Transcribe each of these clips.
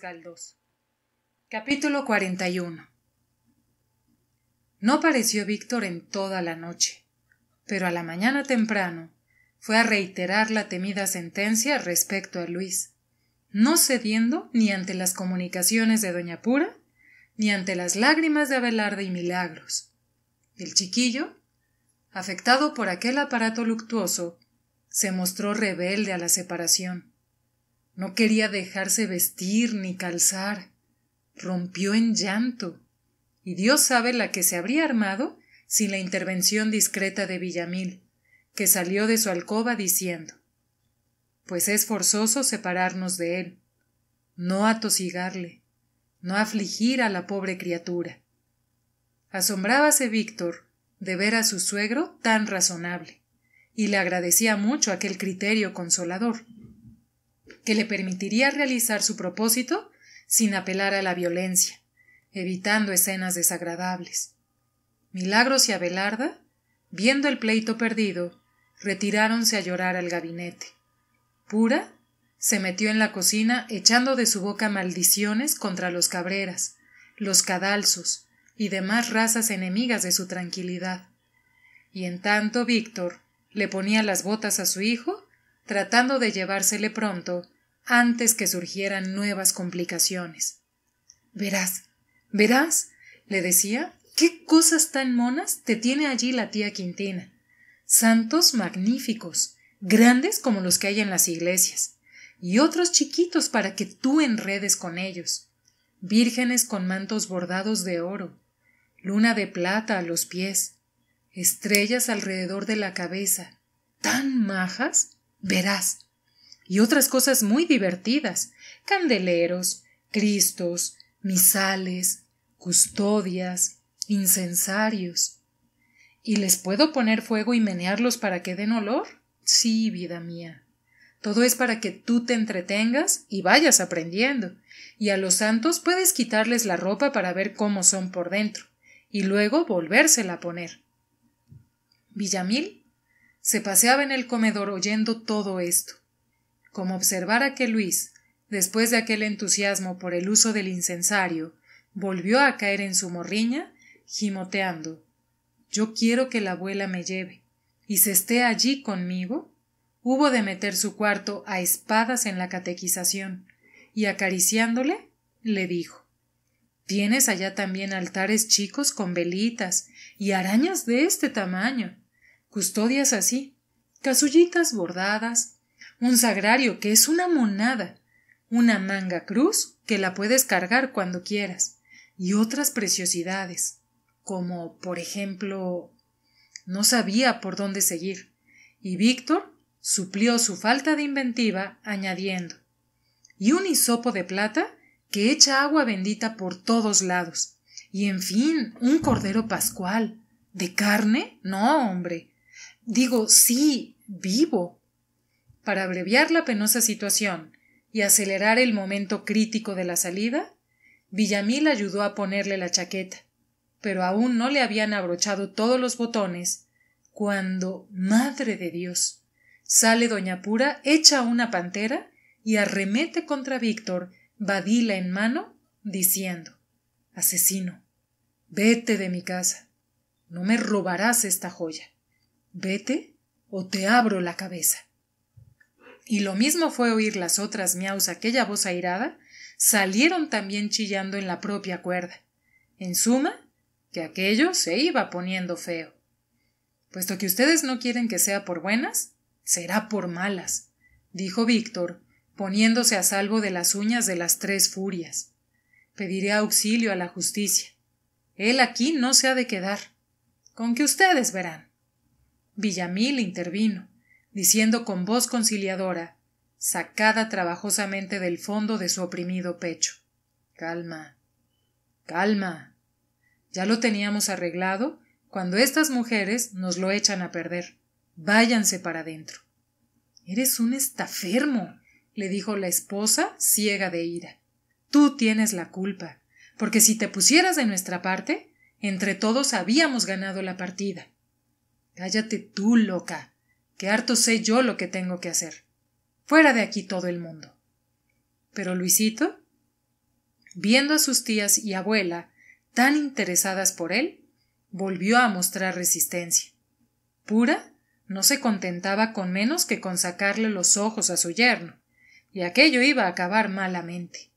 Galdós. Capítulo 41 No apareció Víctor en toda la noche, pero a la mañana temprano fue a reiterar la temida sentencia respecto a Luis, no cediendo ni ante las comunicaciones de Doña Pura, ni ante las lágrimas de Abelarde y Milagros. El chiquillo, afectado por aquel aparato luctuoso, se mostró rebelde a la separación no quería dejarse vestir ni calzar. Rompió en llanto. Y Dios sabe la que se habría armado sin la intervención discreta de Villamil, que salió de su alcoba diciendo Pues es forzoso separarnos de él, no atosigarle, no afligir a la pobre criatura. Asombrábase Víctor de ver a su suegro tan razonable, y le agradecía mucho aquel criterio consolador que le permitiría realizar su propósito sin apelar a la violencia, evitando escenas desagradables. Milagros y Abelarda, viendo el pleito perdido, retiráronse a llorar al gabinete. Pura se metió en la cocina echando de su boca maldiciones contra los cabreras, los cadalzos y demás razas enemigas de su tranquilidad. Y en tanto Víctor le ponía las botas a su hijo, tratando de llevársele pronto antes que surgieran nuevas complicaciones. Verás, verás, le decía, qué cosas tan monas te tiene allí la tía Quintina. Santos magníficos, grandes como los que hay en las iglesias, y otros chiquitos para que tú enredes con ellos, vírgenes con mantos bordados de oro, luna de plata a los pies, estrellas alrededor de la cabeza, tan majas, verás, y otras cosas muy divertidas candeleros, cristos, misales, custodias, incensarios. ¿Y les puedo poner fuego y menearlos para que den olor? Sí, vida mía. Todo es para que tú te entretengas y vayas aprendiendo. Y a los santos puedes quitarles la ropa para ver cómo son por dentro, y luego volvérsela a poner. Villamil se paseaba en el comedor oyendo todo esto como observara que Luis, después de aquel entusiasmo por el uso del incensario, volvió a caer en su morriña, gimoteando. Yo quiero que la abuela me lleve y se esté allí conmigo. Hubo de meter su cuarto a espadas en la catequización y acariciándole le dijo Tienes allá también altares chicos con velitas y arañas de este tamaño, custodias así, casullitas bordadas, un sagrario, que es una monada, una manga cruz, que la puedes cargar cuando quieras, y otras preciosidades, como por ejemplo. No sabía por dónde seguir, y Víctor suplió su falta de inventiva añadiendo y un hisopo de plata que echa agua bendita por todos lados. Y en fin, un cordero pascual. ¿De carne? No, hombre. Digo, sí, vivo, para abreviar la penosa situación y acelerar el momento crítico de la salida, Villamil ayudó a ponerle la chaqueta, pero aún no le habían abrochado todos los botones, cuando, madre de Dios, sale doña Pura hecha una pantera y arremete contra Víctor, badila en mano, diciendo Asesino, vete de mi casa. No me robarás esta joya. Vete o te abro la cabeza y lo mismo fue oír las otras miaus aquella voz airada, salieron también chillando en la propia cuerda. En suma, que aquello se iba poniendo feo. Puesto que ustedes no quieren que sea por buenas, será por malas, dijo Víctor, poniéndose a salvo de las uñas de las tres furias. Pediré auxilio a la justicia. Él aquí no se ha de quedar. Con que ustedes verán. Villamil intervino diciendo con voz conciliadora, sacada trabajosamente del fondo de su oprimido pecho. Calma, calma. Ya lo teníamos arreglado cuando estas mujeres nos lo echan a perder. Váyanse para adentro. Eres un estafermo, le dijo la esposa, ciega de ira. Tú tienes la culpa, porque si te pusieras de nuestra parte, entre todos habíamos ganado la partida. Cállate tú, loca, que harto sé yo lo que tengo que hacer. Fuera de aquí todo el mundo. Pero Luisito, viendo a sus tías y abuela tan interesadas por él, volvió a mostrar resistencia. Pura no se contentaba con menos que con sacarle los ojos a su yerno, y aquello iba a acabar malamente.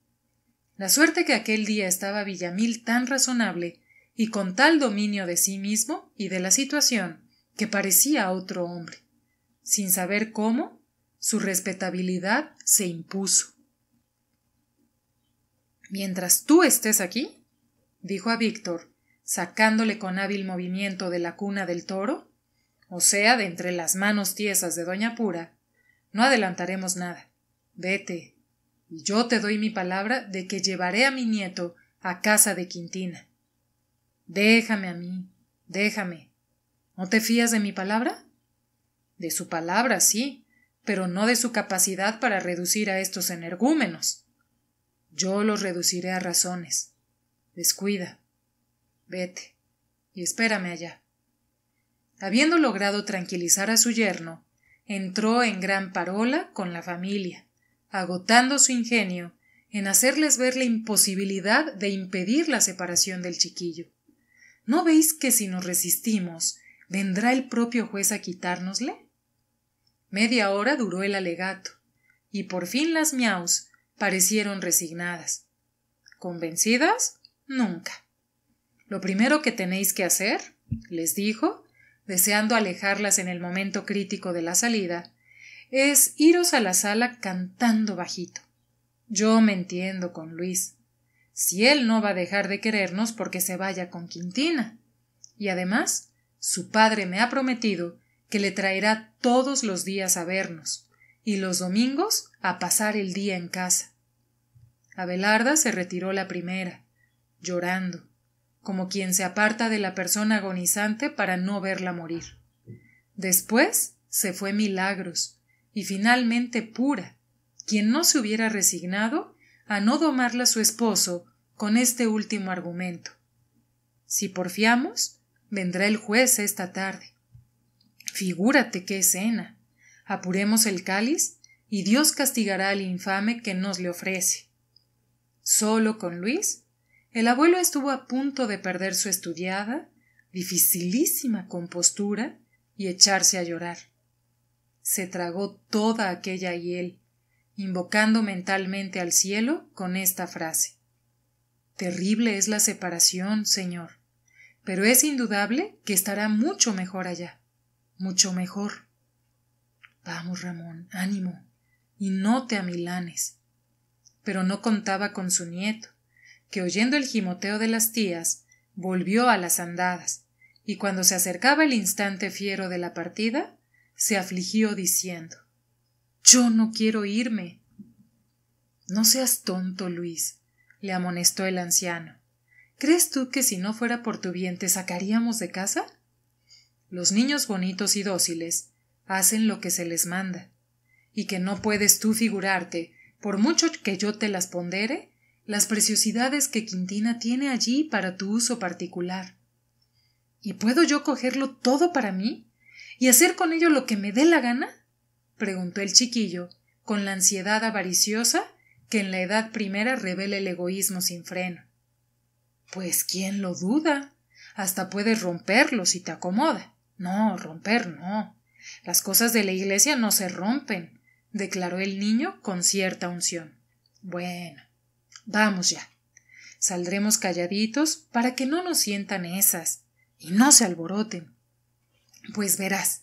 La suerte que aquel día estaba Villamil tan razonable y con tal dominio de sí mismo y de la situación que parecía otro hombre. Sin saber cómo, su respetabilidad se impuso. Mientras tú estés aquí, dijo a Víctor, sacándole con hábil movimiento de la cuna del toro, o sea, de entre las manos tiesas de Doña Pura, no adelantaremos nada. Vete, y yo te doy mi palabra de que llevaré a mi nieto a casa de Quintina. Déjame a mí, déjame. ¿No te fías de mi palabra? de su palabra, sí, pero no de su capacidad para reducir a estos energúmenos. Yo los reduciré a razones. Descuida. Vete. Y espérame allá. Habiendo logrado tranquilizar a su yerno, entró en gran parola con la familia, agotando su ingenio en hacerles ver la imposibilidad de impedir la separación del chiquillo. ¿No veis que si nos resistimos, vendrá el propio juez a quitárnosle? Media hora duró el alegato, y por fin las miaus parecieron resignadas. ¿Convencidas? Nunca. Lo primero que tenéis que hacer, les dijo, deseando alejarlas en el momento crítico de la salida, es iros a la sala cantando bajito. Yo me entiendo con Luis. Si él no va a dejar de querernos porque se vaya con Quintina. Y además, su padre me ha prometido que le traerá todos los días a vernos, y los domingos a pasar el día en casa. Abelarda se retiró la primera, llorando, como quien se aparta de la persona agonizante para no verla morir. Después se fue Milagros, y finalmente Pura, quien no se hubiera resignado a no domarla su esposo con este último argumento. Si porfiamos, vendrá el juez esta tarde. Figúrate qué escena. Apuremos el cáliz y Dios castigará al infame que nos le ofrece. Solo con Luis, el abuelo estuvo a punto de perder su estudiada, dificilísima compostura y echarse a llorar. Se tragó toda aquella hiel, invocando mentalmente al cielo con esta frase. Terrible es la separación, Señor, pero es indudable que estará mucho mejor allá mucho mejor. Vamos, Ramón, ánimo, y no te amilanes. Pero no contaba con su nieto, que oyendo el gimoteo de las tías, volvió a las andadas, y cuando se acercaba el instante fiero de la partida, se afligió diciendo Yo no quiero irme. No seas tonto, Luis, le amonestó el anciano. ¿Crees tú que si no fuera por tu bien te sacaríamos de casa? los niños bonitos y dóciles hacen lo que se les manda, y que no puedes tú figurarte, por mucho que yo te las pondere, las preciosidades que Quintina tiene allí para tu uso particular. ¿Y puedo yo cogerlo todo para mí? ¿Y hacer con ello lo que me dé la gana? preguntó el chiquillo, con la ansiedad avariciosa que en la edad primera revela el egoísmo sin freno. Pues quién lo duda. Hasta puedes romperlo si te acomoda. No, romper no. Las cosas de la iglesia no se rompen, declaró el niño con cierta unción. Bueno, vamos ya. Saldremos calladitos para que no nos sientan esas y no se alboroten. Pues verás,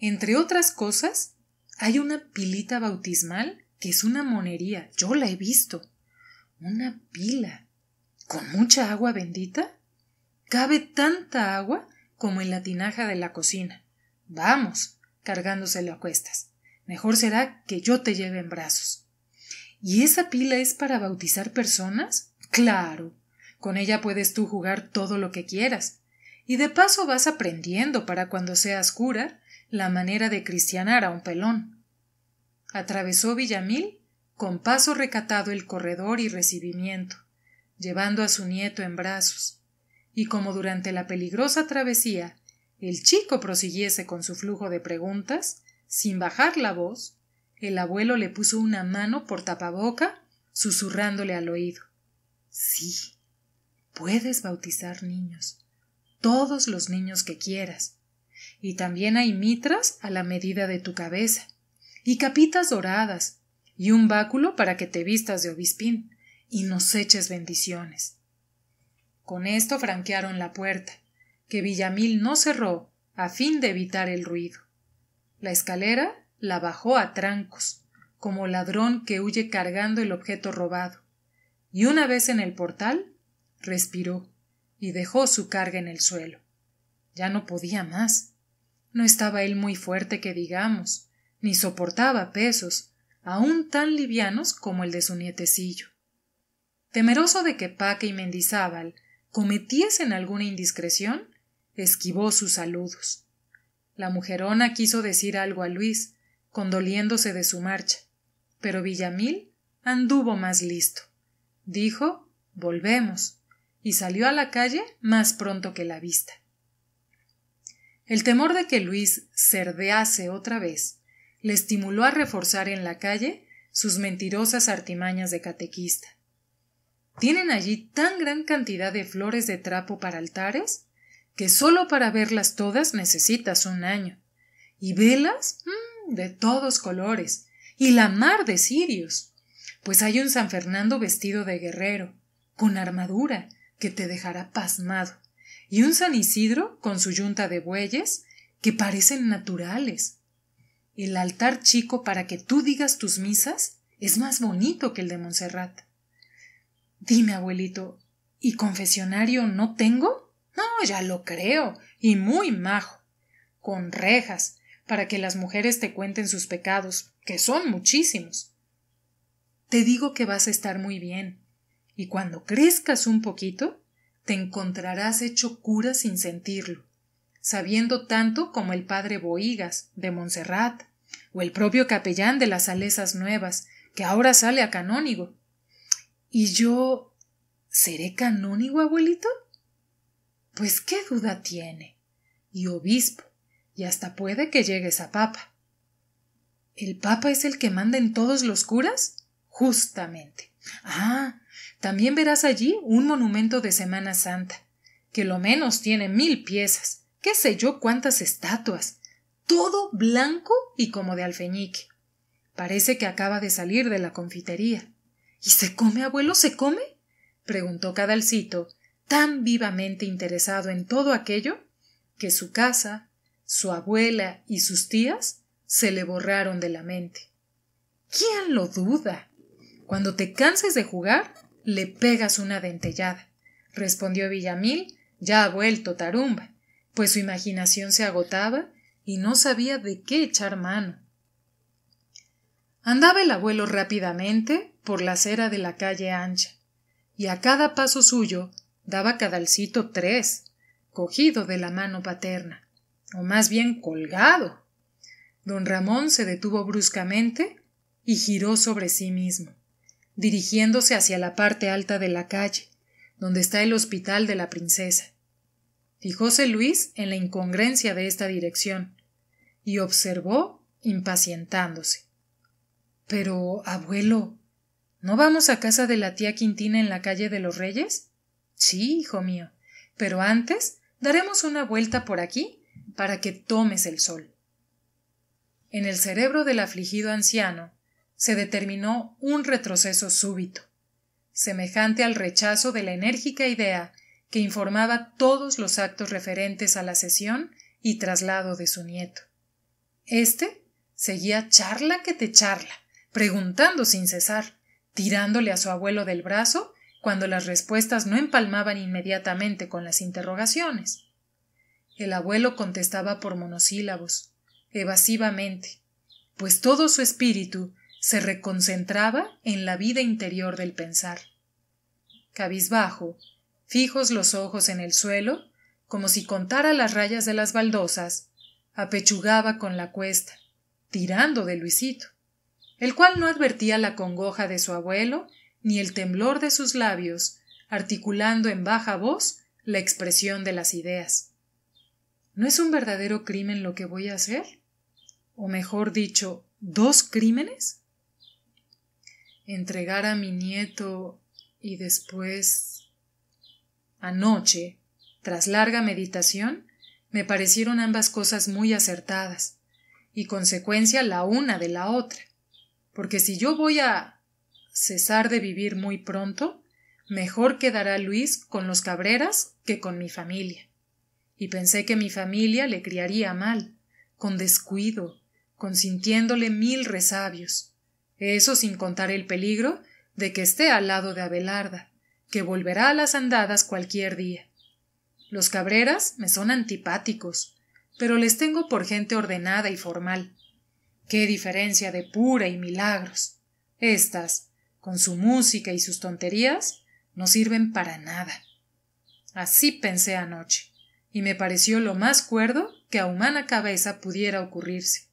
entre otras cosas, hay una pilita bautismal que es una monería, yo la he visto. Una pila. ¿Con mucha agua bendita? ¿Cabe tanta agua? como en la tinaja de la cocina. Vamos, cargándoselo a cuestas. Mejor será que yo te lleve en brazos. ¿Y esa pila es para bautizar personas? Claro. Con ella puedes tú jugar todo lo que quieras. Y de paso vas aprendiendo para cuando seas cura la manera de cristianar a un pelón. Atravesó Villamil con paso recatado el corredor y recibimiento, llevando a su nieto en brazos y como durante la peligrosa travesía el chico prosiguiese con su flujo de preguntas, sin bajar la voz, el abuelo le puso una mano por tapaboca, susurrándole al oído. Sí, puedes bautizar niños, todos los niños que quieras. Y también hay mitras a la medida de tu cabeza, y capitas doradas, y un báculo para que te vistas de obispín, y nos eches bendiciones. Con esto franquearon la puerta, que Villamil no cerró a fin de evitar el ruido. La escalera la bajó a trancos, como ladrón que huye cargando el objeto robado, y una vez en el portal, respiró y dejó su carga en el suelo. Ya no podía más. No estaba él muy fuerte que digamos, ni soportaba pesos, aun tan livianos como el de su nietecillo. Temeroso de que Paque y Mendizábal cometiesen alguna indiscreción, esquivó sus saludos. La mujerona quiso decir algo a Luis, condoliéndose de su marcha, pero Villamil anduvo más listo. Dijo Volvemos, y salió a la calle más pronto que la vista. El temor de que Luis cerdease otra vez le estimuló a reforzar en la calle sus mentirosas artimañas de catequista tienen allí tan gran cantidad de flores de trapo para altares que solo para verlas todas necesitas un año. Y velas mm, de todos colores, y la mar de cirios. Pues hay un San Fernando vestido de guerrero, con armadura, que te dejará pasmado, y un San Isidro con su yunta de bueyes, que parecen naturales. El altar chico para que tú digas tus misas es más bonito que el de Montserrat. Dime, abuelito, ¿y confesionario no tengo? No, ya lo creo, y muy majo. Con rejas, para que las mujeres te cuenten sus pecados, que son muchísimos. Te digo que vas a estar muy bien, y cuando crezcas un poquito, te encontrarás hecho cura sin sentirlo, sabiendo tanto como el padre Boigas de Montserrat, o el propio capellán de las Salesas Nuevas, que ahora sale a canónigo. ¿Y yo seré canónigo, abuelito? Pues qué duda tiene. Y obispo, y hasta puede que llegues a papa. ¿El papa es el que manda en todos los curas? Justamente. Ah, también verás allí un monumento de Semana Santa, que lo menos tiene mil piezas, qué sé yo cuántas estatuas, todo blanco y como de alfeñique. Parece que acaba de salir de la confitería. ¿Y se come, abuelo? ¿Se come? preguntó Cadalcito, tan vivamente interesado en todo aquello, que su casa, su abuela y sus tías se le borraron de la mente. ¿Quién lo duda? Cuando te canses de jugar, le pegas una dentellada, respondió Villamil, ya ha vuelto Tarumba, pues su imaginación se agotaba y no sabía de qué echar mano. Andaba el abuelo rápidamente por la acera de la calle ancha, y a cada paso suyo daba cadalcito tres, cogido de la mano paterna, o más bien colgado. Don Ramón se detuvo bruscamente y giró sobre sí mismo, dirigiéndose hacia la parte alta de la calle, donde está el hospital de la princesa. Fijóse Luis en la incongruencia de esta dirección, y observó impacientándose. Pero, abuelo, ¿no vamos a casa de la tía Quintina en la calle de los Reyes? Sí, hijo mío, pero antes daremos una vuelta por aquí para que tomes el sol. En el cerebro del afligido anciano se determinó un retroceso súbito, semejante al rechazo de la enérgica idea que informaba todos los actos referentes a la sesión y traslado de su nieto. Este seguía charla que te charla, preguntando sin cesar, tirándole a su abuelo del brazo cuando las respuestas no empalmaban inmediatamente con las interrogaciones. El abuelo contestaba por monosílabos, evasivamente, pues todo su espíritu se reconcentraba en la vida interior del pensar. Cabizbajo, fijos los ojos en el suelo, como si contara las rayas de las baldosas, apechugaba con la cuesta, tirando de Luisito el cual no advertía la congoja de su abuelo ni el temblor de sus labios, articulando en baja voz la expresión de las ideas. ¿No es un verdadero crimen lo que voy a hacer? O mejor dicho, dos crímenes? Entregar a mi nieto y después. Anoche, tras larga meditación, me parecieron ambas cosas muy acertadas, y consecuencia la una de la otra porque si yo voy a cesar de vivir muy pronto, mejor quedará Luis con los Cabreras que con mi familia. Y pensé que mi familia le criaría mal, con descuido, consintiéndole mil resabios, eso sin contar el peligro de que esté al lado de Abelarda, que volverá a las andadas cualquier día. Los Cabreras me son antipáticos, pero les tengo por gente ordenada y formal, Qué diferencia de pura y milagros. Estas, con su música y sus tonterías, no sirven para nada. Así pensé anoche, y me pareció lo más cuerdo que a humana cabeza pudiera ocurrirse.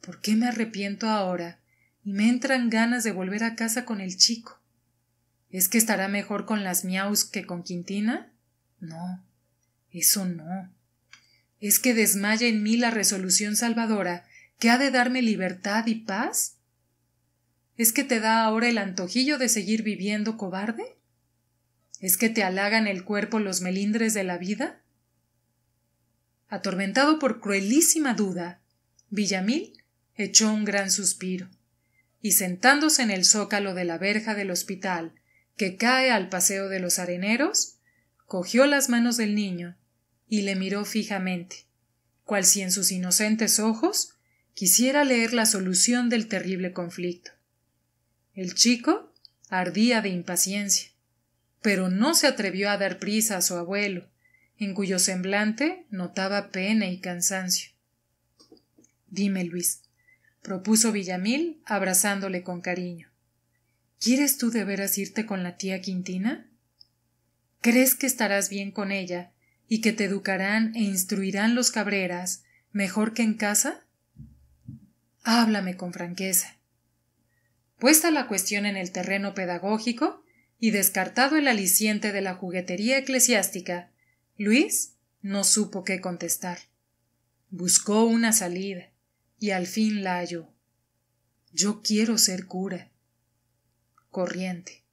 ¿Por qué me arrepiento ahora y me entran ganas de volver a casa con el chico? ¿Es que estará mejor con las miaus que con Quintina? No, eso no. Es que desmaya en mí la resolución salvadora ¿Qué ha de darme libertad y paz? ¿Es que te da ahora el antojillo de seguir viviendo cobarde? ¿Es que te halagan el cuerpo los melindres de la vida? Atormentado por cruelísima duda, Villamil echó un gran suspiro y sentándose en el zócalo de la verja del hospital que cae al paseo de los areneros, cogió las manos del niño y le miró fijamente, cual si en sus inocentes ojos Quisiera leer la solución del terrible conflicto. El chico ardía de impaciencia, pero no se atrevió a dar prisa a su abuelo, en cuyo semblante notaba pena y cansancio. Dime, Luis, propuso Villamil, abrazándole con cariño. ¿Quieres tú de veras irte con la tía Quintina? ¿Crees que estarás bien con ella y que te educarán e instruirán los Cabreras mejor que en casa? háblame con franqueza. Puesta la cuestión en el terreno pedagógico y descartado el aliciente de la juguetería eclesiástica, Luis no supo qué contestar. Buscó una salida y al fin la halló. Yo quiero ser cura. Corriente.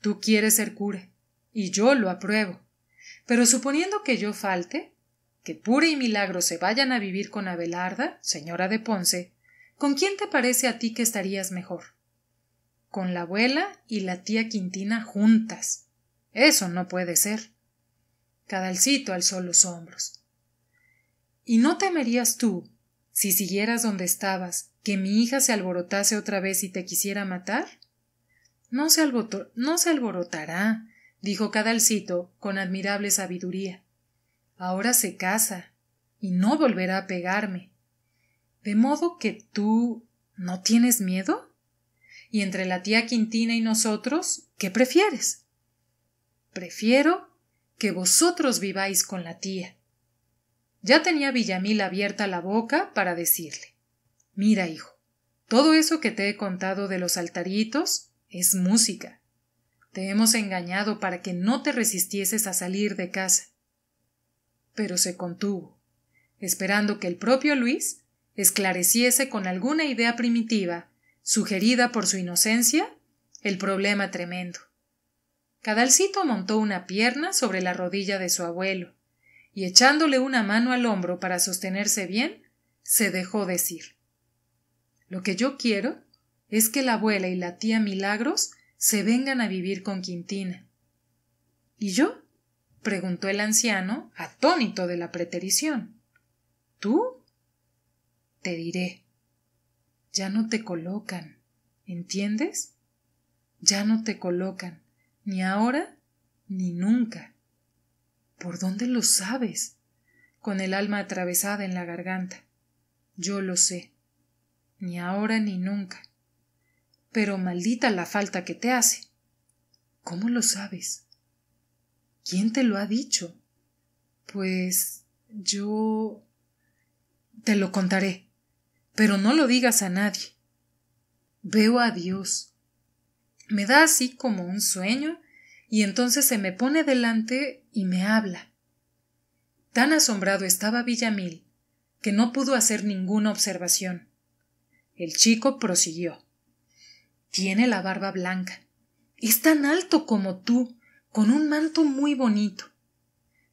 Tú quieres ser cura y yo lo apruebo. Pero suponiendo que yo falte, que Pura y Milagro se vayan a vivir con Abelarda, señora de Ponce, ¿Con quién te parece a ti que estarías mejor? Con la abuela y la tía Quintina juntas. Eso no puede ser. Cadalcito alzó los hombros. ¿Y no temerías tú, si siguieras donde estabas, que mi hija se alborotase otra vez y te quisiera matar? No se, alborotará, dijo Cadalcito con admirable sabiduría. Ahora se casa y no volverá a pegarme. ¿De modo que tú no tienes miedo? Y entre la tía Quintina y nosotros, ¿qué prefieres? Prefiero que vosotros viváis con la tía. Ya tenía Villamil abierta la boca para decirle Mira, hijo, todo eso que te he contado de los altaritos es música. Te hemos engañado para que no te resistieses a salir de casa. Pero se contuvo, esperando que el propio Luis esclareciese con alguna idea primitiva, sugerida por su inocencia, el problema tremendo. Cadalcito montó una pierna sobre la rodilla de su abuelo, y echándole una mano al hombro para sostenerse bien, se dejó decir Lo que yo quiero es que la abuela y la tía Milagros se vengan a vivir con Quintina. ¿Y yo? preguntó el anciano, atónito de la preterición. ¿Tú? te diré. Ya no te colocan, ¿entiendes? Ya no te colocan, ni ahora ni nunca. ¿Por dónde lo sabes? con el alma atravesada en la garganta. Yo lo sé. Ni ahora ni nunca. Pero maldita la falta que te hace. ¿Cómo lo sabes? ¿Quién te lo ha dicho? Pues yo. te lo contaré pero no lo digas a nadie. Veo a Dios. Me da así como un sueño, y entonces se me pone delante y me habla. Tan asombrado estaba Villamil, que no pudo hacer ninguna observación. El chico prosiguió. Tiene la barba blanca. Es tan alto como tú, con un manto muy bonito.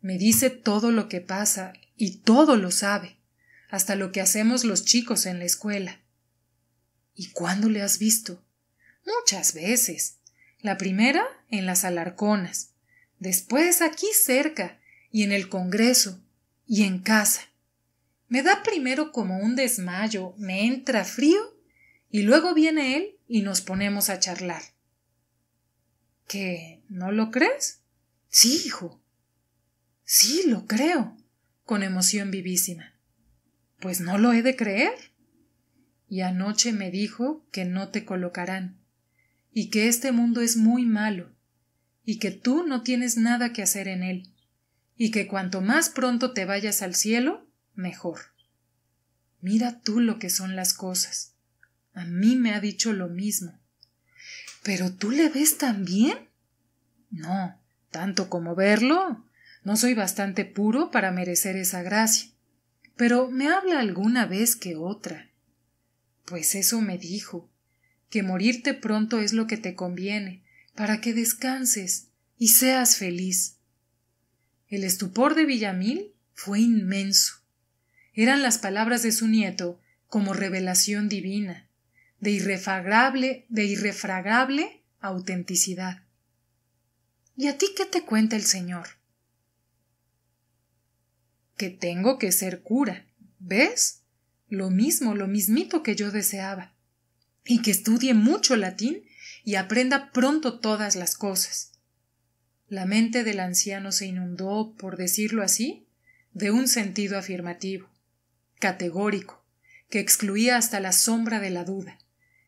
Me dice todo lo que pasa y todo lo sabe hasta lo que hacemos los chicos en la escuela. ¿Y cuándo le has visto? Muchas veces. La primera en las Alarconas, después aquí cerca, y en el Congreso, y en casa. Me da primero como un desmayo, me entra frío, y luego viene él y nos ponemos a charlar. ¿Qué? ¿No lo crees? Sí, hijo. Sí, lo creo, con emoción vivísima. Pues no lo he de creer. Y anoche me dijo que no te colocarán, y que este mundo es muy malo, y que tú no tienes nada que hacer en él, y que cuanto más pronto te vayas al cielo, mejor. Mira tú lo que son las cosas. A mí me ha dicho lo mismo. ¿Pero tú le ves tan bien? No, tanto como verlo. No soy bastante puro para merecer esa gracia pero me habla alguna vez que otra. Pues eso me dijo, que morirte pronto es lo que te conviene, para que descanses y seas feliz. El estupor de Villamil fue inmenso. Eran las palabras de su nieto como revelación divina, de irrefragable, de irrefragable autenticidad. ¿Y a ti qué te cuenta el Señor? que tengo que ser cura. ¿Ves? Lo mismo, lo mismito que yo deseaba. Y que estudie mucho latín y aprenda pronto todas las cosas. La mente del anciano se inundó, por decirlo así, de un sentido afirmativo, categórico, que excluía hasta la sombra de la duda,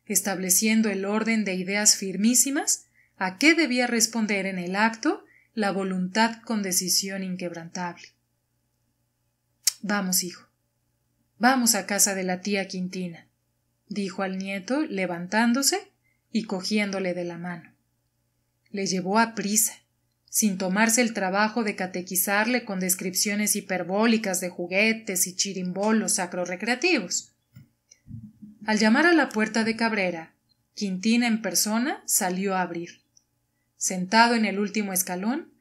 estableciendo el orden de ideas firmísimas a qué debía responder en el acto la voluntad con decisión inquebrantable. Vamos, hijo. Vamos a casa de la tía Quintina, dijo al nieto, levantándose y cogiéndole de la mano. Le llevó a prisa, sin tomarse el trabajo de catequizarle con descripciones hiperbólicas de juguetes y chirimbolos recreativos. Al llamar a la puerta de Cabrera, Quintina en persona salió a abrir. Sentado en el último escalón,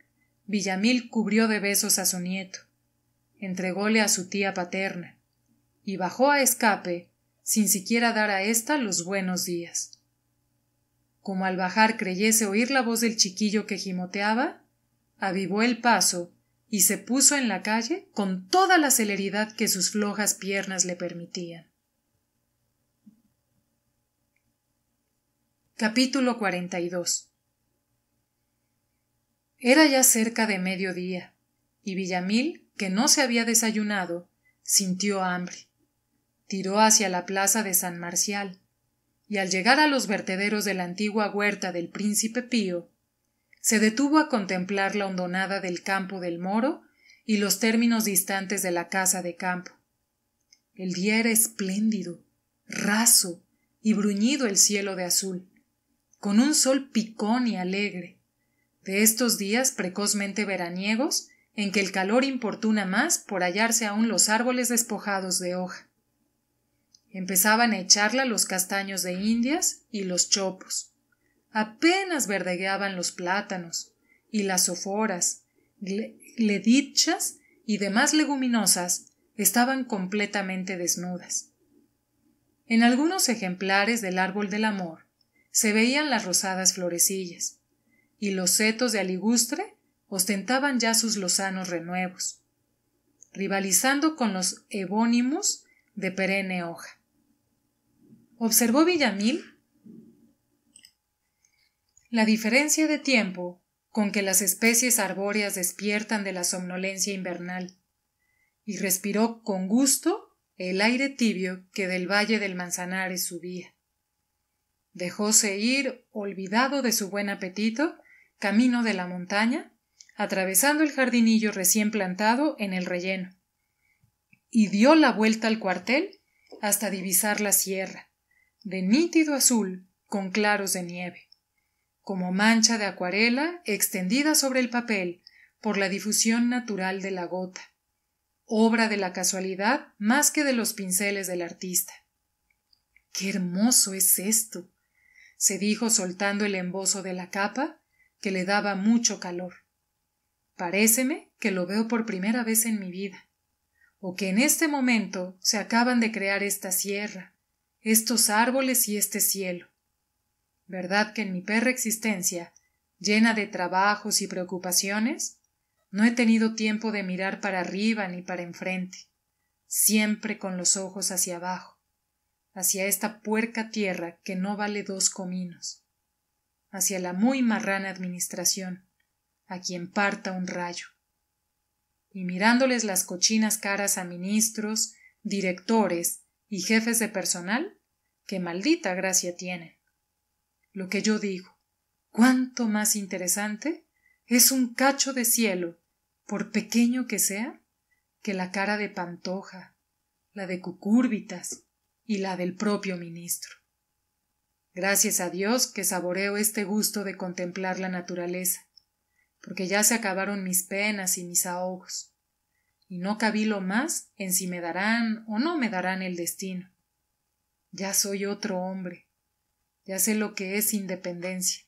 Villamil cubrió de besos a su nieto entrególe a su tía paterna, y bajó a escape sin siquiera dar a ésta los buenos días. Como al bajar creyese oír la voz del chiquillo que gimoteaba, avivó el paso y se puso en la calle con toda la celeridad que sus flojas piernas le permitían. Capítulo 42 Era ya cerca de mediodía, y Villamil que no se había desayunado, sintió hambre. Tiró hacia la plaza de San Marcial, y al llegar a los vertederos de la antigua huerta del príncipe Pío, se detuvo a contemplar la hondonada del campo del moro y los términos distantes de la casa de campo. El día era espléndido, raso y bruñido el cielo de azul, con un sol picón y alegre, de estos días precozmente veraniegos en que el calor importuna más por hallarse aún los árboles despojados de hoja. Empezaban a echarla los castaños de indias y los chopos. Apenas verdegueaban los plátanos y las soforas, ledichas y demás leguminosas estaban completamente desnudas. En algunos ejemplares del árbol del amor se veían las rosadas florecillas, y los setos de aligustre ostentaban ya sus lozanos renuevos, rivalizando con los evónimos de perenne hoja. Observó Villamil la diferencia de tiempo con que las especies arbóreas despiertan de la somnolencia invernal, y respiró con gusto el aire tibio que del valle del Manzanares subía. Dejóse ir, olvidado de su buen apetito, camino de la montaña, atravesando el jardinillo recién plantado en el relleno, y dio la vuelta al cuartel hasta divisar la sierra, de nítido azul con claros de nieve, como mancha de acuarela extendida sobre el papel por la difusión natural de la gota, obra de la casualidad más que de los pinceles del artista. ¡Qué hermoso es esto! se dijo soltando el embozo de la capa, que le daba mucho calor. Paréceme que lo veo por primera vez en mi vida, o que en este momento se acaban de crear esta sierra, estos árboles y este cielo. ¿Verdad que en mi perra existencia, llena de trabajos y preocupaciones, no he tenido tiempo de mirar para arriba ni para enfrente, siempre con los ojos hacia abajo, hacia esta puerca tierra que no vale dos cominos, hacia la muy marrana administración, a quien parta un rayo. Y mirándoles las cochinas caras a ministros, directores y jefes de personal, ¡qué maldita gracia tienen. Lo que yo digo, cuánto más interesante, es un cacho de cielo, por pequeño que sea, que la cara de Pantoja, la de Cucúrbitas y la del propio ministro. Gracias a Dios que saboreo este gusto de contemplar la naturaleza, porque ya se acabaron mis penas y mis ahogos, y no cabilo más en si me darán o no me darán el destino. Ya soy otro hombre, ya sé lo que es independencia,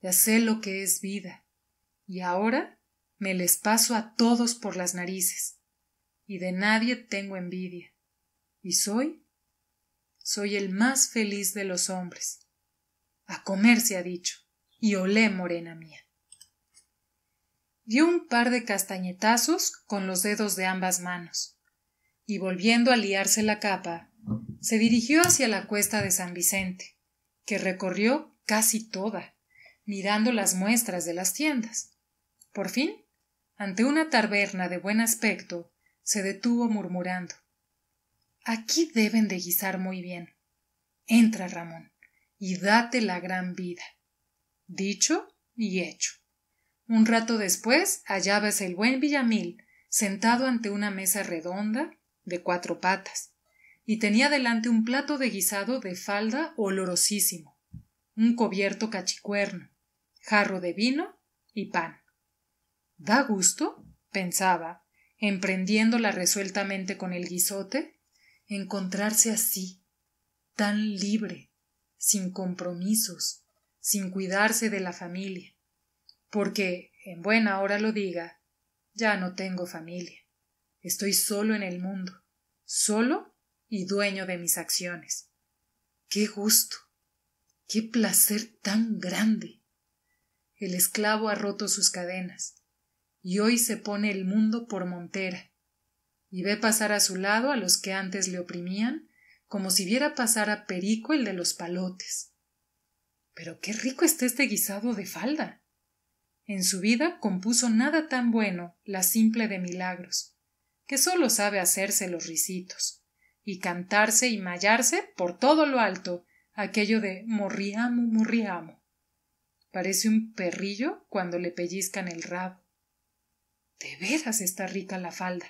ya sé lo que es vida, y ahora me les paso a todos por las narices, y de nadie tengo envidia, y soy, soy el más feliz de los hombres. A comer se ha dicho, y olé, morena mía dio un par de castañetazos con los dedos de ambas manos, y volviendo a liarse la capa, se dirigió hacia la cuesta de San Vicente, que recorrió casi toda, mirando las muestras de las tiendas. Por fin, ante una taberna de buen aspecto, se detuvo murmurando Aquí deben de guisar muy bien. Entra, Ramón, y date la gran vida. Dicho y hecho. Un rato después hallábase el buen Villamil sentado ante una mesa redonda de cuatro patas, y tenía delante un plato de guisado de falda olorosísimo, un cubierto cachicuerno, jarro de vino y pan. ¿Da gusto? pensaba, emprendiéndola resueltamente con el guisote, encontrarse así, tan libre, sin compromisos, sin cuidarse de la familia porque, en buena hora lo diga, ya no tengo familia. Estoy solo en el mundo, solo y dueño de mis acciones. ¡Qué gusto! ¡Qué placer tan grande! El esclavo ha roto sus cadenas, y hoy se pone el mundo por montera, y ve pasar a su lado a los que antes le oprimían, como si viera pasar a Perico el de los palotes. Pero qué rico está este guisado de falda. En su vida compuso nada tan bueno, la simple de milagros, que sólo sabe hacerse los risitos, y cantarse y mallarse por todo lo alto aquello de morriamo, morriamo. Parece un perrillo cuando le pellizcan el rabo. De veras está rica la falda.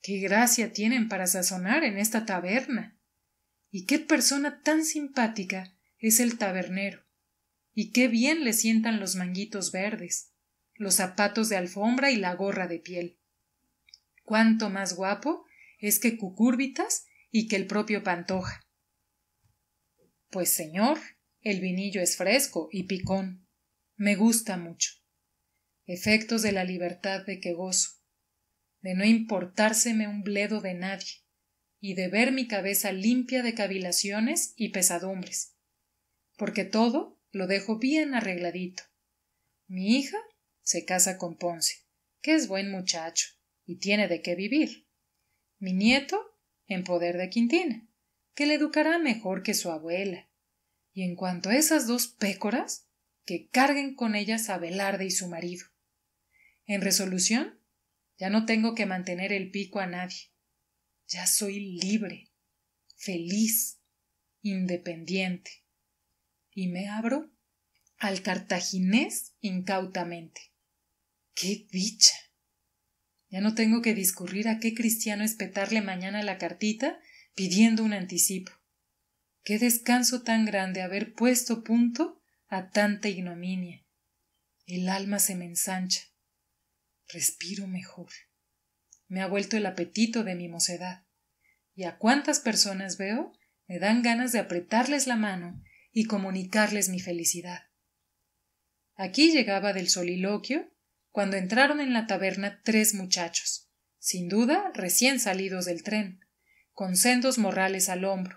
Qué gracia tienen para sazonar en esta taberna. Y qué persona tan simpática es el tabernero y qué bien le sientan los manguitos verdes, los zapatos de alfombra y la gorra de piel. Cuánto más guapo es que Cucúrbitas y que el propio Pantoja. Pues señor, el vinillo es fresco y picón. Me gusta mucho. Efectos de la libertad de que gozo, de no importárseme un bledo de nadie, y de ver mi cabeza limpia de cavilaciones y pesadumbres. Porque todo lo dejo bien arregladito. Mi hija se casa con Ponce, que es buen muchacho y tiene de qué vivir. Mi nieto en poder de Quintina, que le educará mejor que su abuela. Y en cuanto a esas dos pécoras, que carguen con ellas a Velarde y su marido. En resolución, ya no tengo que mantener el pico a nadie. Ya soy libre, feliz, independiente y me abro al cartaginés incautamente. ¡Qué dicha! Ya no tengo que discurrir a qué cristiano espetarle mañana la cartita pidiendo un anticipo. Qué descanso tan grande haber puesto punto a tanta ignominia. El alma se me ensancha. Respiro mejor. Me ha vuelto el apetito de mi mocedad. Y a cuántas personas veo me dan ganas de apretarles la mano y comunicarles mi felicidad. Aquí llegaba del soliloquio cuando entraron en la taberna tres muchachos, sin duda recién salidos del tren, con sendos morrales al hombro,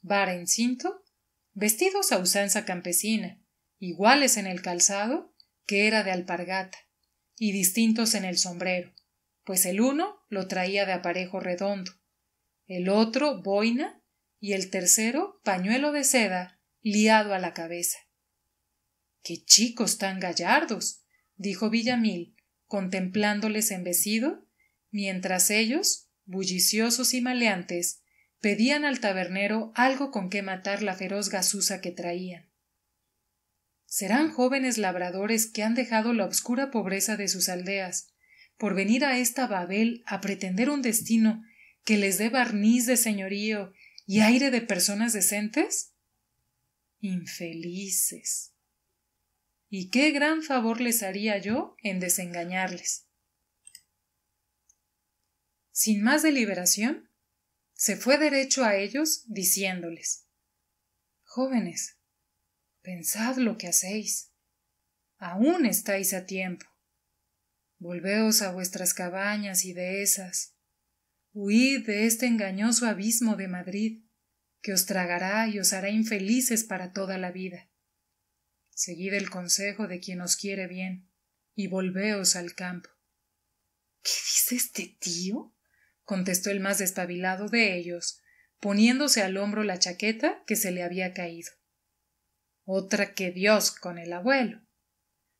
vara en cinto, vestidos a usanza campesina, iguales en el calzado, que era de alpargata, y distintos en el sombrero, pues el uno lo traía de aparejo redondo, el otro boina y el tercero pañuelo de seda liado a la cabeza. Qué chicos tan gallardos. dijo Villamil, contemplándoles embecido, mientras ellos, bulliciosos y maleantes, pedían al tabernero algo con que matar la feroz gasusa que traían. Serán jóvenes labradores que han dejado la obscura pobreza de sus aldeas, por venir a esta Babel a pretender un destino que les dé barniz de señorío y aire de personas decentes? infelices. ¿Y qué gran favor les haría yo en desengañarles? Sin más deliberación, se fue derecho a ellos diciéndoles Jóvenes, pensad lo que hacéis. Aún estáis a tiempo. Volveos a vuestras cabañas y dehesas. Huid de este engañoso abismo de Madrid que os tragará y os hará infelices para toda la vida. Seguid el consejo de quien os quiere bien, y volveos al campo. ¿Qué dice este tío? contestó el más despabilado de ellos, poniéndose al hombro la chaqueta que se le había caído. Otra que Dios con el abuelo.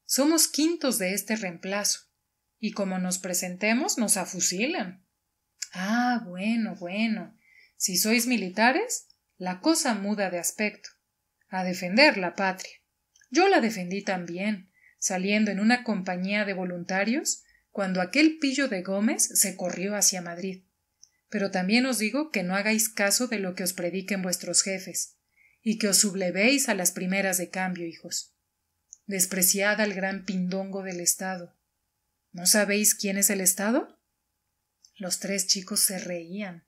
Somos quintos de este reemplazo, y como nos presentemos nos afusilan. Ah, bueno, bueno. Si sois militares, la cosa muda de aspecto. A defender la patria. Yo la defendí también, saliendo en una compañía de voluntarios cuando aquel pillo de Gómez se corrió hacia Madrid. Pero también os digo que no hagáis caso de lo que os prediquen vuestros jefes, y que os sublevéis a las primeras de cambio, hijos. Despreciad al gran pindongo del Estado. ¿No sabéis quién es el Estado? Los tres chicos se reían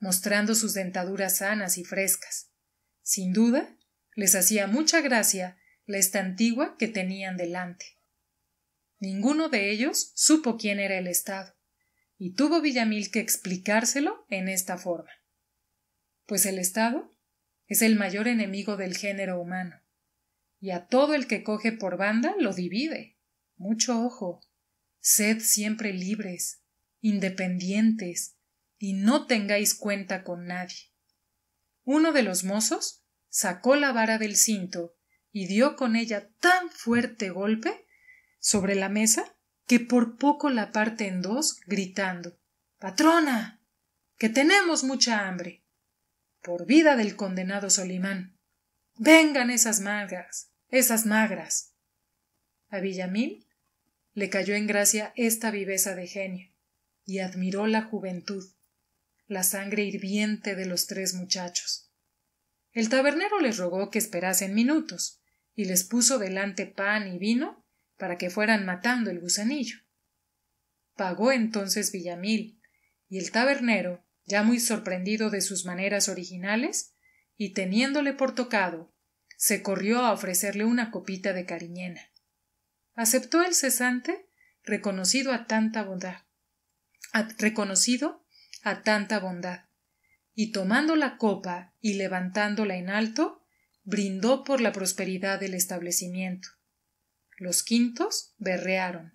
mostrando sus dentaduras sanas y frescas. Sin duda, les hacía mucha gracia la estantigua que tenían delante. Ninguno de ellos supo quién era el Estado, y tuvo Villamil que explicárselo en esta forma. Pues el Estado es el mayor enemigo del género humano, y a todo el que coge por banda lo divide. Mucho ojo. Sed siempre libres, independientes, y no tengáis cuenta con nadie. Uno de los mozos sacó la vara del cinto y dio con ella tan fuerte golpe sobre la mesa que por poco la parte en dos, gritando Patrona. que tenemos mucha hambre. Por vida del condenado Solimán. Vengan esas magras, esas magras. A Villamil le cayó en gracia esta viveza de genio, y admiró la juventud, la sangre hirviente de los tres muchachos. El tabernero les rogó que esperasen minutos, y les puso delante pan y vino para que fueran matando el gusanillo. Pagó entonces Villamil, y el tabernero, ya muy sorprendido de sus maneras originales, y teniéndole por tocado, se corrió a ofrecerle una copita de cariñena. Aceptó el cesante, reconocido a tanta bondad, reconocido a tanta bondad, y tomando la copa y levantándola en alto, brindó por la prosperidad del establecimiento. Los quintos berrearon.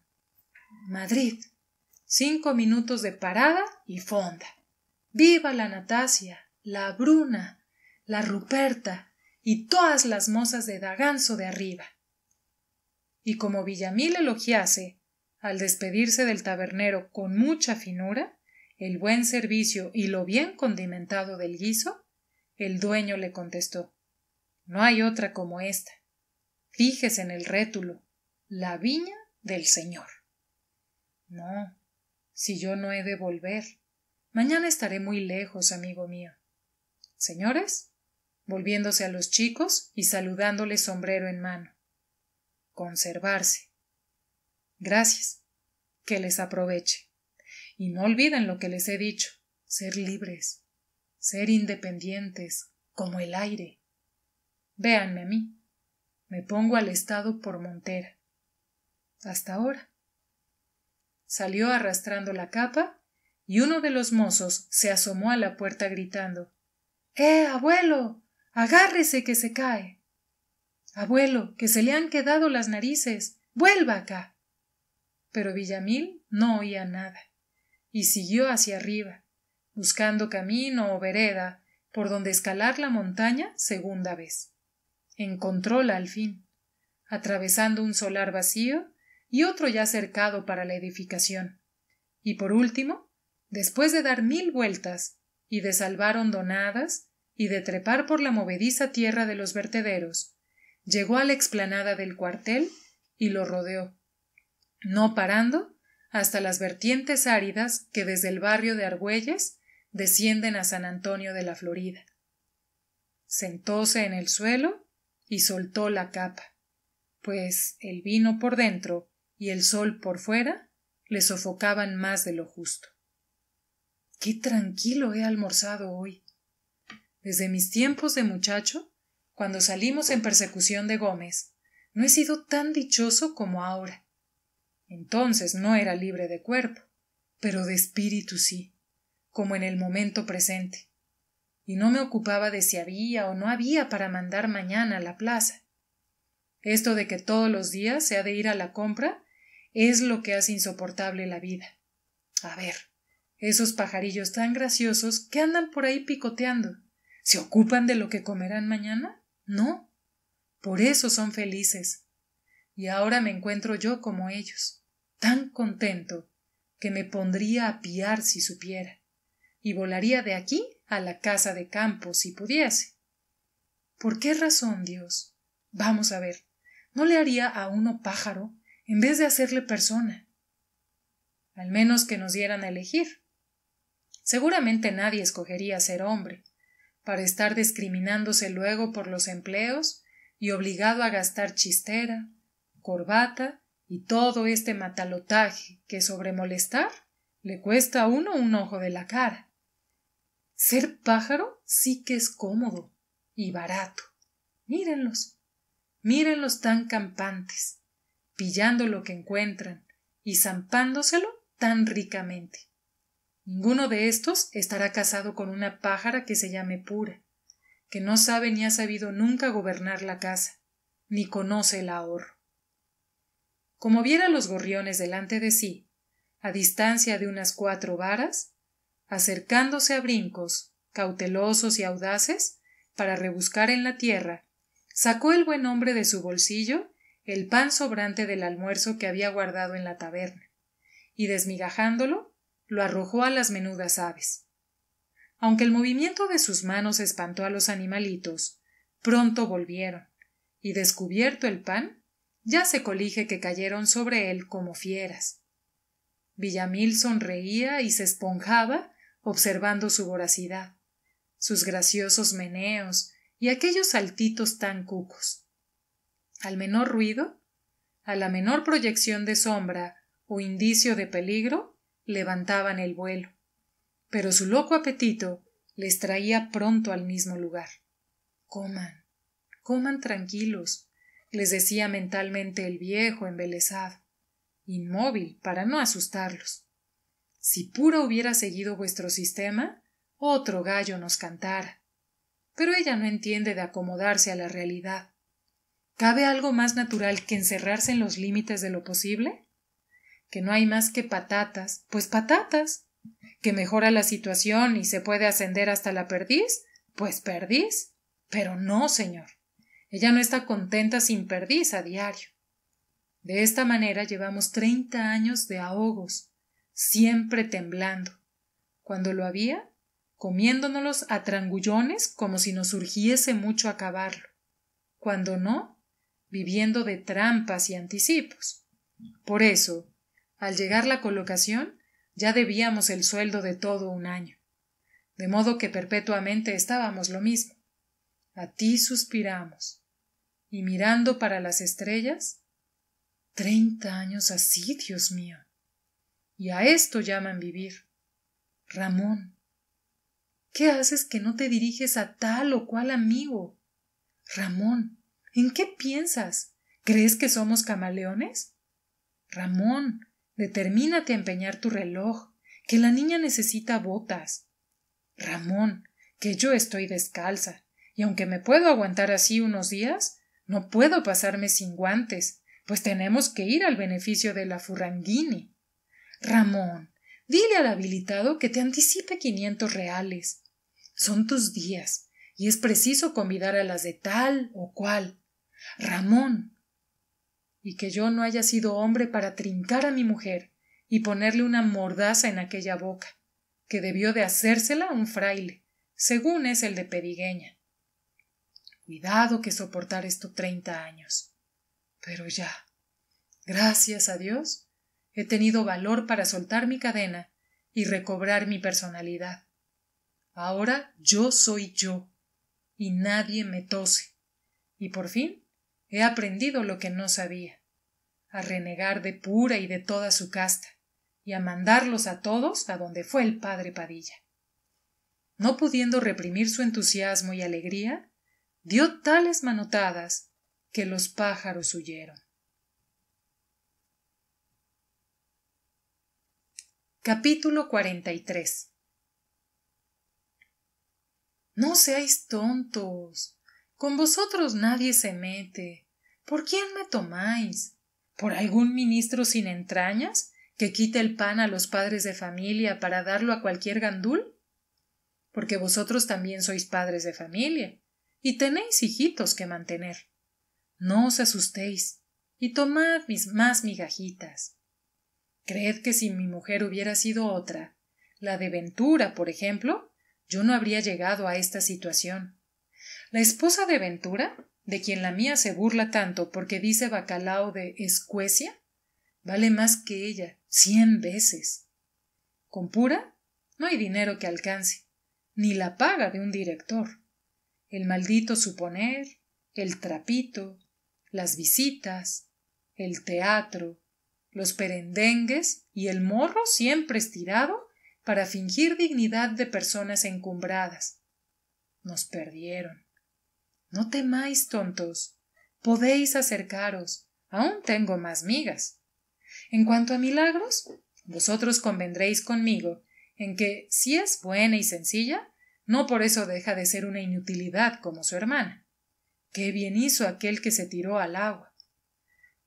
Madrid. Cinco minutos de parada y fonda. Viva la Natasia, la Bruna, la Ruperta y todas las mozas de daganso de arriba. Y como Villamil elogiase, al despedirse del tabernero con mucha finura, el buen servicio y lo bien condimentado del guiso, el dueño le contestó No hay otra como esta. Fíjese en el rétulo la viña del Señor. No, si yo no he de volver. Mañana estaré muy lejos, amigo mío. Señores, volviéndose a los chicos y saludándoles sombrero en mano. Conservarse. Gracias. Que les aproveche. Y no olviden lo que les he dicho, ser libres, ser independientes, como el aire. Véanme a mí. Me pongo al estado por montera. Hasta ahora. Salió arrastrando la capa y uno de los mozos se asomó a la puerta gritando ¡Eh, abuelo! ¡Agárrese que se cae! Abuelo, que se le han quedado las narices. Vuelva acá. Pero Villamil no oía nada y siguió hacia arriba, buscando camino o vereda por donde escalar la montaña segunda vez. Encontróla al fin, atravesando un solar vacío y otro ya cercado para la edificación. Y por último, después de dar mil vueltas y de salvar hondonadas y de trepar por la movediza tierra de los vertederos, llegó a la explanada del cuartel y lo rodeó, no parando hasta las vertientes áridas que desde el barrio de Argüelles descienden a San Antonio de la Florida. Sentóse en el suelo y soltó la capa, pues el vino por dentro y el sol por fuera le sofocaban más de lo justo. Qué tranquilo he almorzado hoy. Desde mis tiempos de muchacho, cuando salimos en persecución de Gómez, no he sido tan dichoso como ahora. Entonces no era libre de cuerpo, pero de espíritu sí, como en el momento presente. Y no me ocupaba de si había o no había para mandar mañana a la plaza. Esto de que todos los días se ha de ir a la compra es lo que hace insoportable la vida. A ver, esos pajarillos tan graciosos que andan por ahí picoteando, ¿se ocupan de lo que comerán mañana? No. Por eso son felices. Y ahora me encuentro yo como ellos tan contento que me pondría a piar si supiera, y volaría de aquí a la casa de campo si pudiese. ¿Por qué razón, Dios? Vamos a ver, ¿no le haría a uno pájaro en vez de hacerle persona? Al menos que nos dieran a elegir. Seguramente nadie escogería ser hombre, para estar discriminándose luego por los empleos y obligado a gastar chistera, corbata y todo este matalotaje que sobre molestar le cuesta a uno un ojo de la cara. Ser pájaro sí que es cómodo y barato. Mírenlos, mírenlos tan campantes, pillando lo que encuentran y zampándoselo tan ricamente. Ninguno de estos estará casado con una pájara que se llame pura, que no sabe ni ha sabido nunca gobernar la casa, ni conoce el ahorro. Como viera los gorriones delante de sí, a distancia de unas cuatro varas, acercándose a brincos, cautelosos y audaces, para rebuscar en la tierra, sacó el buen hombre de su bolsillo el pan sobrante del almuerzo que había guardado en la taberna, y desmigajándolo, lo arrojó a las menudas aves. Aunque el movimiento de sus manos espantó a los animalitos, pronto volvieron, y descubierto el pan, ya se colige que cayeron sobre él como fieras. Villamil sonreía y se esponjaba observando su voracidad, sus graciosos meneos y aquellos saltitos tan cucos. Al menor ruido, a la menor proyección de sombra o indicio de peligro, levantaban el vuelo. Pero su loco apetito les traía pronto al mismo lugar. Coman, coman tranquilos, les decía mentalmente el viejo embelesado, inmóvil para no asustarlos. Si pura hubiera seguido vuestro sistema, otro gallo nos cantara. Pero ella no entiende de acomodarse a la realidad. ¿Cabe algo más natural que encerrarse en los límites de lo posible? Que no hay más que patatas, pues patatas. Que mejora la situación y se puede ascender hasta la perdiz, pues perdiz. Pero no, señor. Ella no está contenta sin perdiz a diario. De esta manera llevamos treinta años de ahogos, siempre temblando. Cuando lo había, comiéndonos a trangullones como si nos urgiese mucho acabarlo. Cuando no, viviendo de trampas y anticipos. Por eso, al llegar la colocación, ya debíamos el sueldo de todo un año. De modo que perpetuamente estábamos lo mismo. A ti suspiramos y mirando para las estrellas? Treinta años así, Dios mío. Y a esto llaman vivir. Ramón, ¿qué haces que no te diriges a tal o cual amigo? Ramón, ¿en qué piensas? ¿Crees que somos camaleones? Ramón, determínate a empeñar tu reloj, que la niña necesita botas. Ramón, que yo estoy descalza, y aunque me puedo aguantar así unos días, no puedo pasarme sin guantes, pues tenemos que ir al beneficio de la Furranguini. Ramón, dile al habilitado que te anticipe quinientos reales. Son tus días, y es preciso convidar a las de tal o cual. Ramón. Y que yo no haya sido hombre para trincar a mi mujer y ponerle una mordaza en aquella boca, que debió de hacérsela un fraile, según es el de Pedigueña. Cuidado que soportar esto treinta años. Pero ya. Gracias a Dios, he tenido valor para soltar mi cadena y recobrar mi personalidad. Ahora yo soy yo, y nadie me tose. Y por fin he aprendido lo que no sabía, a renegar de pura y de toda su casta, y a mandarlos a todos a donde fue el padre Padilla. No pudiendo reprimir su entusiasmo y alegría, dio tales manotadas que los pájaros huyeron. Capítulo 43 No seáis tontos. Con vosotros nadie se mete. ¿Por quién me tomáis? ¿Por algún ministro sin entrañas que quite el pan a los padres de familia para darlo a cualquier gandul? Porque vosotros también sois padres de familia y tenéis hijitos que mantener. No os asustéis, y tomad mis más migajitas. Creed que si mi mujer hubiera sido otra, la de Ventura, por ejemplo, yo no habría llegado a esta situación. La esposa de Ventura, de quien la mía se burla tanto porque dice bacalao de Escuecia, vale más que ella cien veces. Con pura no hay dinero que alcance, ni la paga de un director el maldito suponer, el trapito, las visitas, el teatro, los perendengues y el morro siempre estirado para fingir dignidad de personas encumbradas. Nos perdieron. No temáis, tontos. Podéis acercaros. Aún tengo más migas. En cuanto a milagros, vosotros convendréis conmigo en que, si es buena y sencilla, no por eso deja de ser una inutilidad como su hermana. Qué bien hizo aquel que se tiró al agua.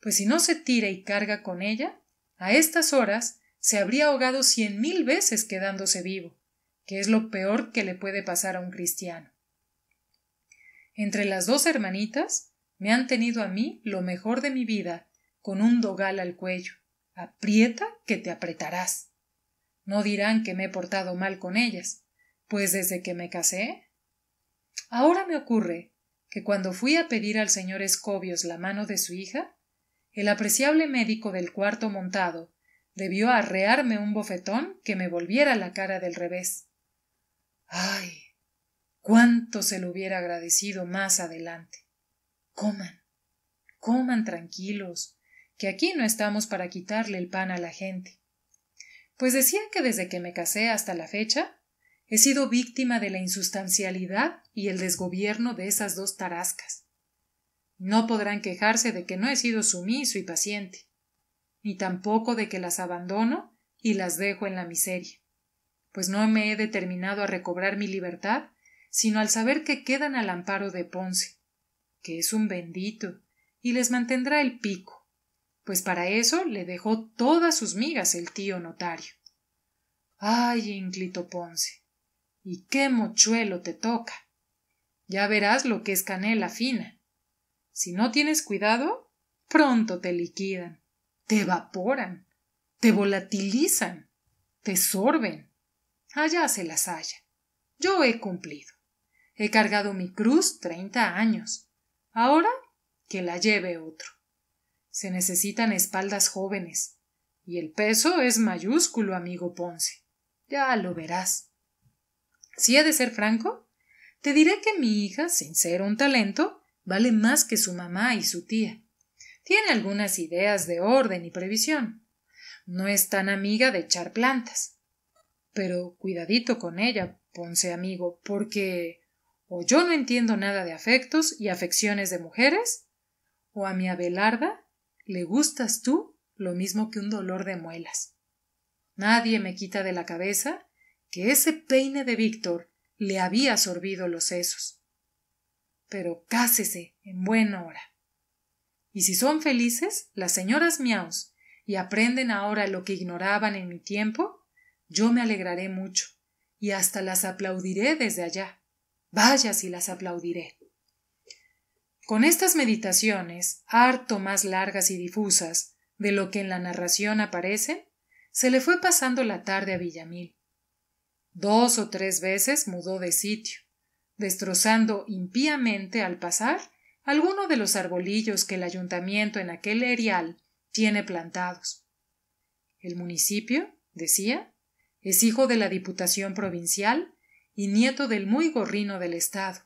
Pues si no se tira y carga con ella, a estas horas se habría ahogado cien mil veces quedándose vivo, que es lo peor que le puede pasar a un cristiano. Entre las dos hermanitas me han tenido a mí lo mejor de mi vida, con un dogal al cuello. Aprieta que te apretarás. No dirán que me he portado mal con ellas, pues desde que me casé. Ahora me ocurre que cuando fui a pedir al señor Escobios la mano de su hija, el apreciable médico del cuarto montado debió arrearme un bofetón que me volviera la cara del revés. ¡Ay! cuánto se lo hubiera agradecido más adelante. Coman, coman tranquilos, que aquí no estamos para quitarle el pan a la gente. Pues decía que desde que me casé hasta la fecha He sido víctima de la insustancialidad y el desgobierno de esas dos tarascas. No podrán quejarse de que no he sido sumiso y paciente, ni tampoco de que las abandono y las dejo en la miseria, pues no me he determinado a recobrar mi libertad, sino al saber que quedan al amparo de Ponce, que es un bendito, y les mantendrá el pico, pues para eso le dejó todas sus migas el tío notario. Ay, Inclito Ponce, y qué mochuelo te toca. Ya verás lo que es canela fina. Si no tienes cuidado, pronto te liquidan, te evaporan, te volatilizan, te sorben. Allá se las haya. Yo he cumplido. He cargado mi cruz treinta años. Ahora que la lleve otro. Se necesitan espaldas jóvenes. Y el peso es mayúsculo, amigo Ponce. Ya lo verás. Si he de ser franco, te diré que mi hija, sin ser un talento, vale más que su mamá y su tía. Tiene algunas ideas de orden y previsión. No es tan amiga de echar plantas. Pero cuidadito con ella, Ponce amigo, porque o yo no entiendo nada de afectos y afecciones de mujeres, o a mi Abelarda le gustas tú lo mismo que un dolor de muelas. Nadie me quita de la cabeza que ese peine de Víctor le había sorbido los sesos. Pero cásese en buena hora. Y si son felices las señoras Miaus y aprenden ahora lo que ignoraban en mi tiempo, yo me alegraré mucho y hasta las aplaudiré desde allá. Vaya si las aplaudiré. Con estas meditaciones, harto más largas y difusas de lo que en la narración aparecen, se le fue pasando la tarde a Villamil Dos o tres veces mudó de sitio, destrozando impíamente al pasar alguno de los arbolillos que el ayuntamiento en aquel erial tiene plantados. El municipio, decía, es hijo de la Diputación Provincial y nieto del muy gorrino del Estado,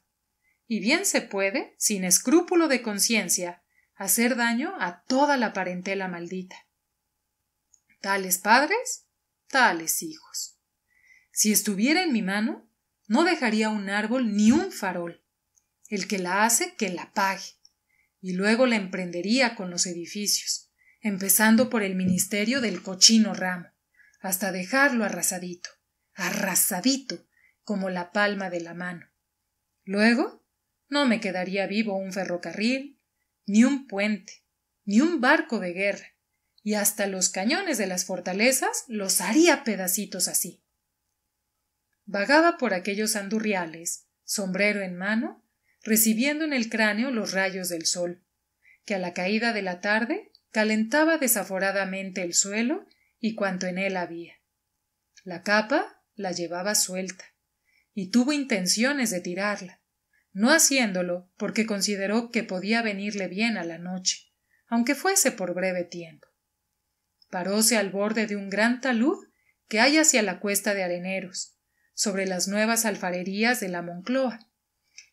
y bien se puede, sin escrúpulo de conciencia, hacer daño a toda la parentela maldita. Tales padres, tales hijos. Si estuviera en mi mano, no dejaría un árbol ni un farol. El que la hace, que la pague. Y luego la emprendería con los edificios, empezando por el ministerio del cochino ramo, hasta dejarlo arrasadito, arrasadito, como la palma de la mano. Luego, no me quedaría vivo un ferrocarril, ni un puente, ni un barco de guerra, y hasta los cañones de las fortalezas los haría pedacitos así vagaba por aquellos andurriales, sombrero en mano, recibiendo en el cráneo los rayos del sol, que a la caída de la tarde calentaba desaforadamente el suelo y cuanto en él había. La capa la llevaba suelta, y tuvo intenciones de tirarla, no haciéndolo porque consideró que podía venirle bien a la noche, aunque fuese por breve tiempo. Paróse al borde de un gran talud que hay hacia la cuesta de Areneros, sobre las nuevas alfarerías de la Moncloa,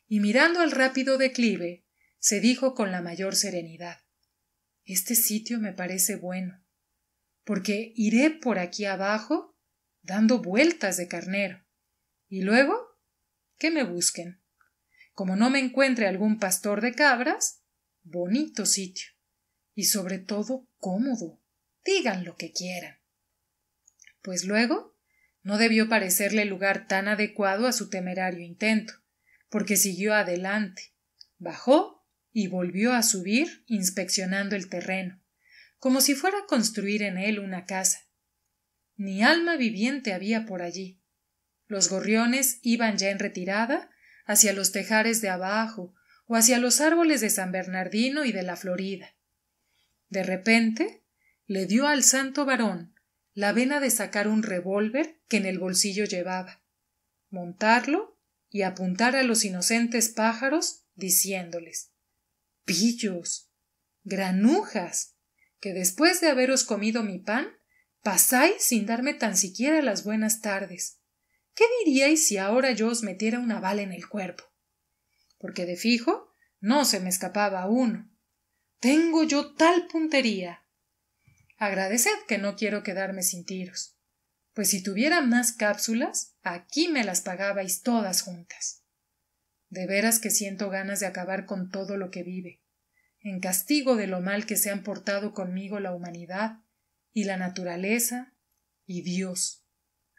y mirando al rápido declive, se dijo con la mayor serenidad Este sitio me parece bueno, porque iré por aquí abajo dando vueltas de carnero, y luego que me busquen. Como no me encuentre algún pastor de cabras, bonito sitio, y sobre todo cómodo. Digan lo que quieran. Pues luego no debió parecerle lugar tan adecuado a su temerario intento, porque siguió adelante, bajó y volvió a subir inspeccionando el terreno, como si fuera a construir en él una casa. Ni alma viviente había por allí. Los gorriones iban ya en retirada hacia los tejares de abajo o hacia los árboles de San Bernardino y de la Florida. De repente le dio al santo varón la vena de sacar un revólver que en el bolsillo llevaba, montarlo y apuntar a los inocentes pájaros diciéndoles pillos, granujas, que después de haberos comido mi pan, pasáis sin darme tan siquiera las buenas tardes. ¿Qué diríais si ahora yo os metiera una bala en el cuerpo? Porque de fijo no se me escapaba uno. Tengo yo tal puntería Agradeced que no quiero quedarme sin tiros, pues si tuviera más cápsulas, aquí me las pagabais todas juntas. De veras que siento ganas de acabar con todo lo que vive, en castigo de lo mal que se han portado conmigo la humanidad y la naturaleza y Dios,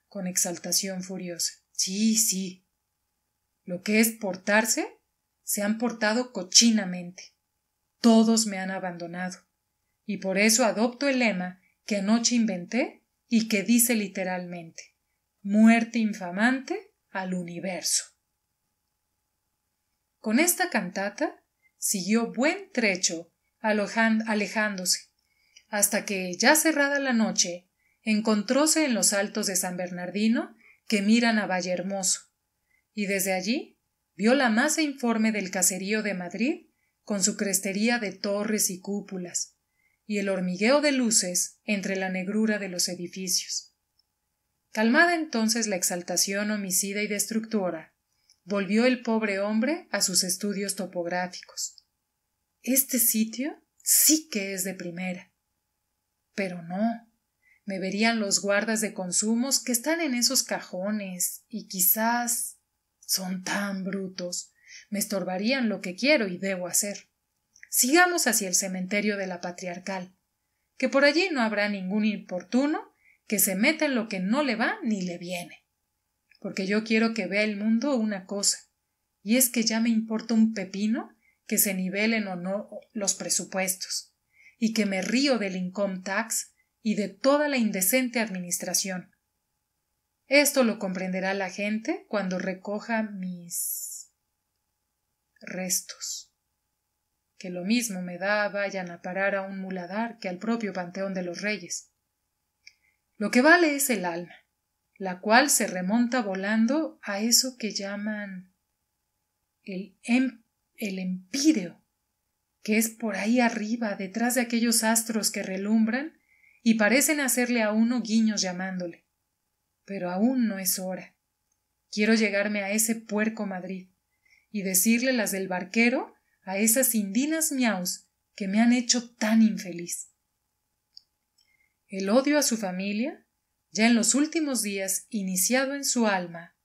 con exaltación furiosa. Sí, sí. Lo que es portarse, se han portado cochinamente. Todos me han abandonado y por eso adopto el lema que anoche inventé y que dice literalmente muerte infamante al universo. Con esta cantata siguió buen trecho alejándose, hasta que, ya cerrada la noche, encontróse en los altos de San Bernardino que miran a Vallehermoso, y desde allí vio la masa informe del caserío de Madrid con su crestería de torres y cúpulas, y el hormigueo de luces entre la negrura de los edificios. Calmada entonces la exaltación homicida y destructora, volvió el pobre hombre a sus estudios topográficos. Este sitio sí que es de primera. Pero no, me verían los guardas de consumos que están en esos cajones y quizás son tan brutos, me estorbarían lo que quiero y debo hacer. Sigamos hacia el cementerio de la patriarcal, que por allí no habrá ningún importuno que se meta en lo que no le va ni le viene. Porque yo quiero que vea el mundo una cosa, y es que ya me importa un pepino que se nivelen o no los presupuestos, y que me río del income tax y de toda la indecente administración. Esto lo comprenderá la gente cuando recoja mis restos que lo mismo me da vayan a parar a un muladar que al propio panteón de los reyes. Lo que vale es el alma, la cual se remonta volando a eso que llaman el, em, el empíreo, que es por ahí arriba, detrás de aquellos astros que relumbran y parecen hacerle a uno guiños llamándole. Pero aún no es hora. Quiero llegarme a ese puerco Madrid y decirle las del barquero a esas indinas miaus que me han hecho tan infeliz. El odio a su familia, ya en los últimos días iniciado en su alma,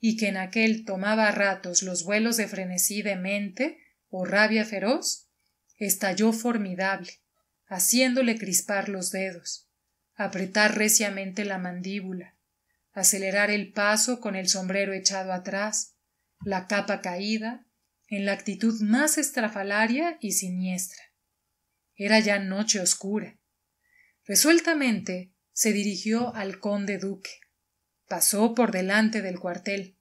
y que en aquel tomaba a ratos los vuelos de frenesí de mente o rabia feroz, estalló formidable, haciéndole crispar los dedos, apretar reciamente la mandíbula, acelerar el paso con el sombrero echado atrás, la capa caída, en la actitud más estrafalaria y siniestra. Era ya noche oscura. Resueltamente se dirigió al conde duque. Pasó por delante del cuartel,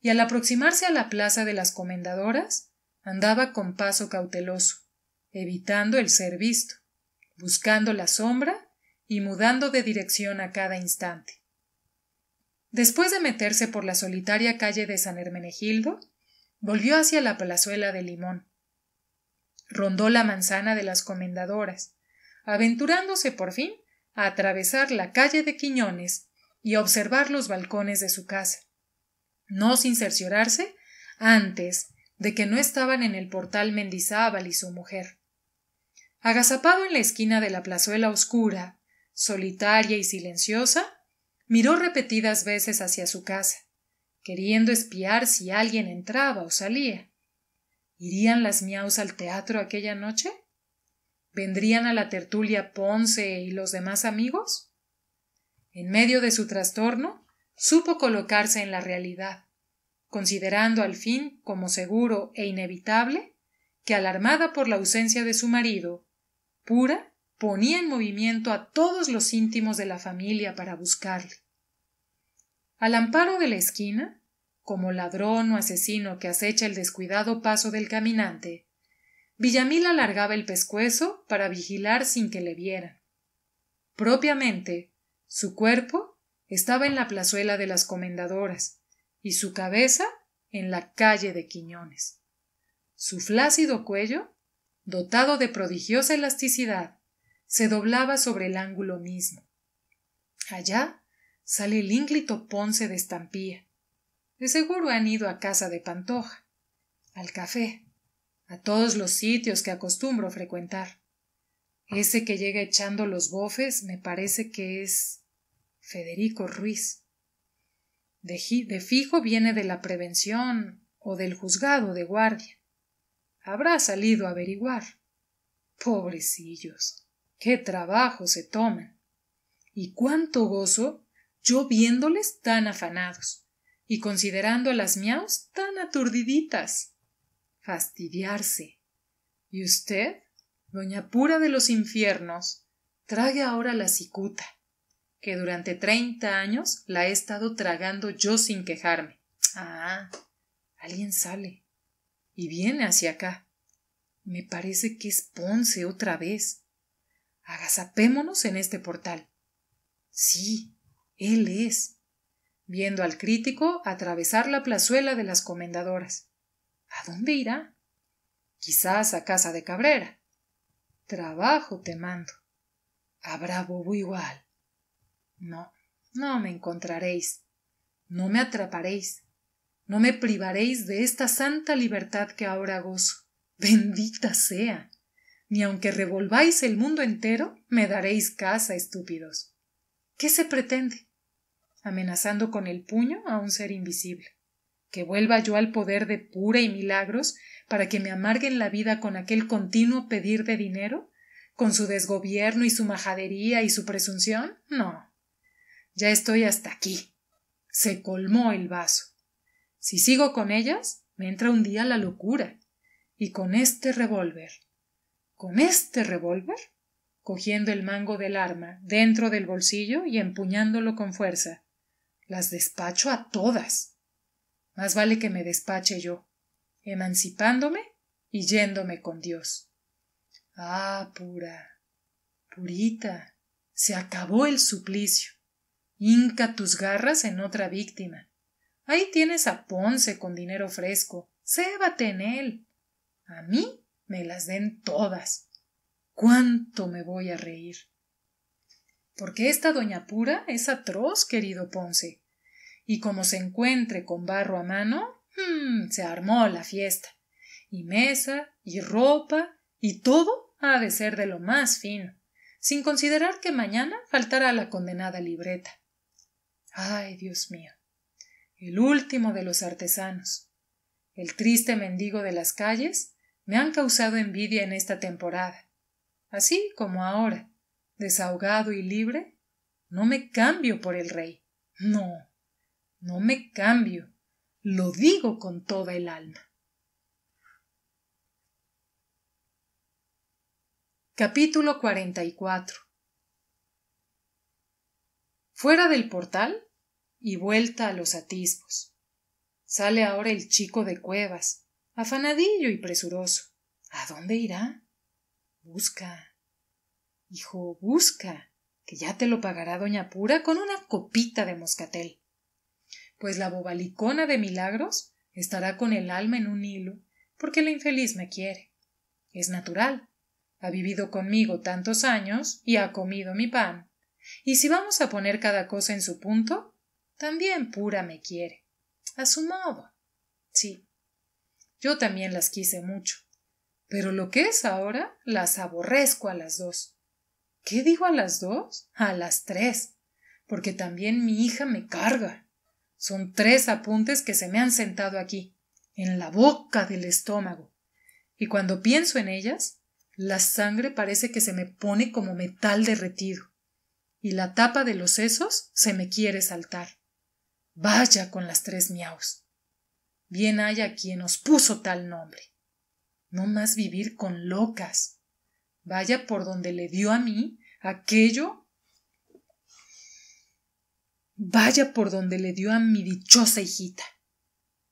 y al aproximarse a la plaza de las comendadoras, andaba con paso cauteloso, evitando el ser visto, buscando la sombra y mudando de dirección a cada instante. Después de meterse por la solitaria calle de San Hermenegildo, volvió hacia la plazuela de Limón. Rondó la manzana de las comendadoras, aventurándose por fin a atravesar la calle de Quiñones y observar los balcones de su casa, no sin cerciorarse antes de que no estaban en el portal Mendizábal y su mujer. Agazapado en la esquina de la plazuela oscura, solitaria y silenciosa, miró repetidas veces hacia su casa, queriendo espiar si alguien entraba o salía. ¿Irían las miaus al teatro aquella noche? ¿Vendrían a la tertulia Ponce y los demás amigos? En medio de su trastorno, supo colocarse en la realidad, considerando al fin como seguro e inevitable que, alarmada por la ausencia de su marido, Pura ponía en movimiento a todos los íntimos de la familia para buscarle. Al amparo de la esquina, como ladrón o asesino que acecha el descuidado paso del caminante, Villamil alargaba el pescuezo para vigilar sin que le vieran. Propiamente, su cuerpo estaba en la plazuela de las comendadoras y su cabeza en la calle de Quiñones. Su flácido cuello, dotado de prodigiosa elasticidad, se doblaba sobre el ángulo mismo. Allá sale el ínclito Ponce de Estampía, de seguro han ido a casa de Pantoja, al café, a todos los sitios que acostumbro frecuentar. Ese que llega echando los bofes me parece que es Federico Ruiz. De, fijo viene de la prevención o del juzgado de guardia. Habrá salido a averiguar. Pobrecillos. Qué trabajo se toman. Y cuánto gozo yo viéndoles tan afanados y considerando a las miaus tan aturdiditas. Fastidiarse. ¿Y usted, doña pura de los infiernos, trague ahora la cicuta, que durante treinta años la he estado tragando yo sin quejarme? Ah, alguien sale y viene hacia acá. Me parece que es Ponce otra vez. Agazapémonos en este portal. Sí, él es viendo al crítico atravesar la plazuela de las comendadoras. ¿A dónde irá? Quizás a casa de Cabrera. Trabajo te mando. Habrá bobo igual. No, no me encontraréis. No me atraparéis. No me privaréis de esta santa libertad que ahora gozo. Bendita sea. Ni aunque revolváis el mundo entero, me daréis casa, estúpidos. ¿Qué se pretende? amenazando con el puño a un ser invisible. Que vuelva yo al poder de pura y milagros para que me amarguen la vida con aquel continuo pedir de dinero, con su desgobierno y su majadería y su presunción. No. Ya estoy hasta aquí. Se colmó el vaso. Si sigo con ellas, me entra un día la locura. Y con este revólver. ¿Con este revólver? cogiendo el mango del arma dentro del bolsillo y empuñándolo con fuerza. Las despacho a todas. Más vale que me despache yo, emancipándome y yéndome con Dios. Ah, pura, purita, se acabó el suplicio. Hinca tus garras en otra víctima. Ahí tienes a Ponce con dinero fresco. Cébate en él. A mí me las den todas. ¿Cuánto me voy a reír? Porque esta doña pura es atroz, querido Ponce y como se encuentre con barro a mano, hmm, se armó la fiesta. Y mesa, y ropa, y todo ha de ser de lo más fino, sin considerar que mañana faltará la condenada libreta. Ay, Dios mío. El último de los artesanos. El triste mendigo de las calles me han causado envidia en esta temporada. Así como ahora, desahogado y libre, no me cambio por el rey. No. No me cambio. Lo digo con toda el alma. Capítulo 44 Fuera del portal y vuelta a los atisbos. Sale ahora el chico de cuevas, afanadillo y presuroso. ¿A dónde irá? Busca. Hijo, busca, que ya te lo pagará doña Pura con una copita de moscatel pues la bobalicona de milagros estará con el alma en un hilo, porque la infeliz me quiere. Es natural. Ha vivido conmigo tantos años y ha comido mi pan. Y si vamos a poner cada cosa en su punto, también pura me quiere. A su modo. Sí. Yo también las quise mucho. Pero lo que es ahora, las aborrezco a las dos. ¿Qué digo a las dos? A las tres. Porque también mi hija me carga. Son tres apuntes que se me han sentado aquí, en la boca del estómago. Y cuando pienso en ellas, la sangre parece que se me pone como metal derretido. Y la tapa de los sesos se me quiere saltar. Vaya con las tres miaus. Bien haya quien os puso tal nombre. No más vivir con locas. Vaya por donde le dio a mí aquello Vaya por donde le dio a mi dichosa hijita,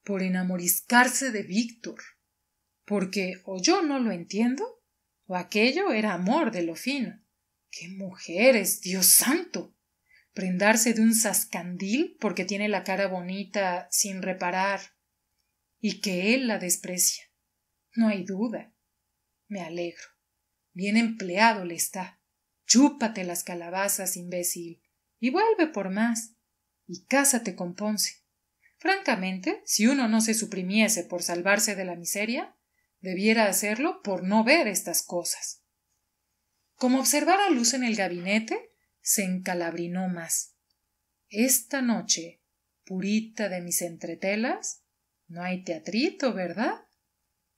por enamoriscarse de Víctor, porque o yo no lo entiendo, o aquello era amor de lo fino. ¡Qué mujer es, Dios santo! Prendarse de un sascandil porque tiene la cara bonita sin reparar, y que él la desprecia. No hay duda. Me alegro. Bien empleado le está. Chúpate las calabazas, imbécil, y vuelve por más y cásate con Ponce. Francamente, si uno no se suprimiese por salvarse de la miseria, debiera hacerlo por no ver estas cosas. Como observara luz en el gabinete, se encalabrinó más. Esta noche, purita de mis entretelas, no hay teatrito, ¿verdad?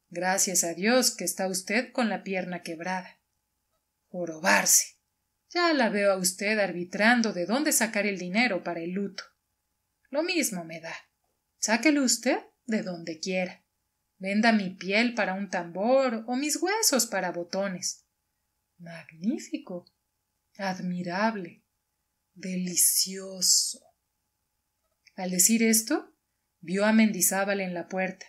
Gracias a Dios que está usted con la pierna quebrada. Jorobarse. Ya la veo a usted arbitrando de dónde sacar el dinero para el luto. Lo mismo me da. Sáquelo usted de donde quiera. Venda mi piel para un tambor o mis huesos para botones. Magnífico. Admirable. Delicioso. Al decir esto, vio a Mendizábal en la puerta,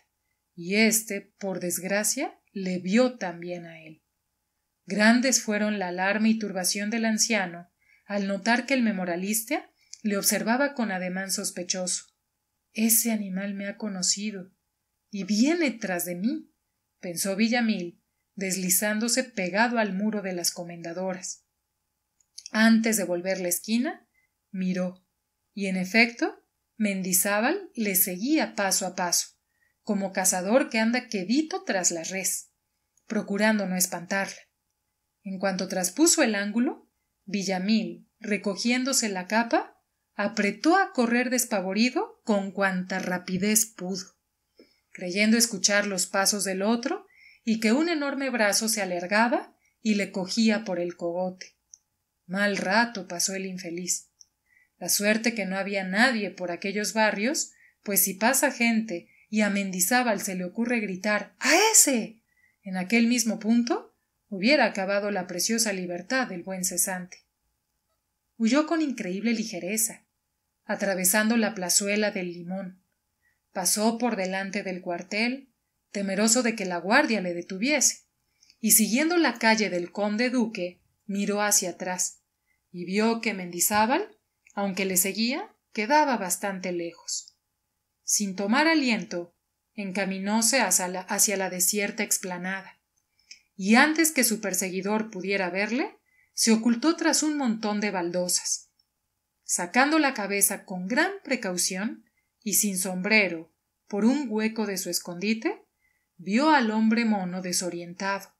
y éste, por desgracia, le vio también a él. Grandes fueron la alarma y turbación del anciano al notar que el memorialista le observaba con ademán sospechoso. Ese animal me ha conocido y viene tras de mí, pensó Villamil, deslizándose pegado al muro de las comendadoras. Antes de volver la esquina, miró, y en efecto, Mendizábal le seguía paso a paso, como cazador que anda quedito tras la res, procurando no espantarla. En cuanto traspuso el ángulo, Villamil, recogiéndose la capa, apretó a correr despavorido con cuanta rapidez pudo, creyendo escuchar los pasos del otro y que un enorme brazo se alargaba y le cogía por el cogote. Mal rato pasó el infeliz. La suerte que no había nadie por aquellos barrios, pues si pasa gente y a Mendizábal se le ocurre gritar ¡A ese! en aquel mismo punto, hubiera acabado la preciosa libertad del buen cesante. Huyó con increíble ligereza, atravesando la plazuela del limón. Pasó por delante del cuartel, temeroso de que la guardia le detuviese, y siguiendo la calle del conde duque, miró hacia atrás, y vio que Mendizábal, aunque le seguía, quedaba bastante lejos. Sin tomar aliento, encaminóse hacia la, desierta explanada y antes que su perseguidor pudiera verle, se ocultó tras un montón de baldosas. Sacando la cabeza con gran precaución y sin sombrero por un hueco de su escondite, vio al hombre mono desorientado,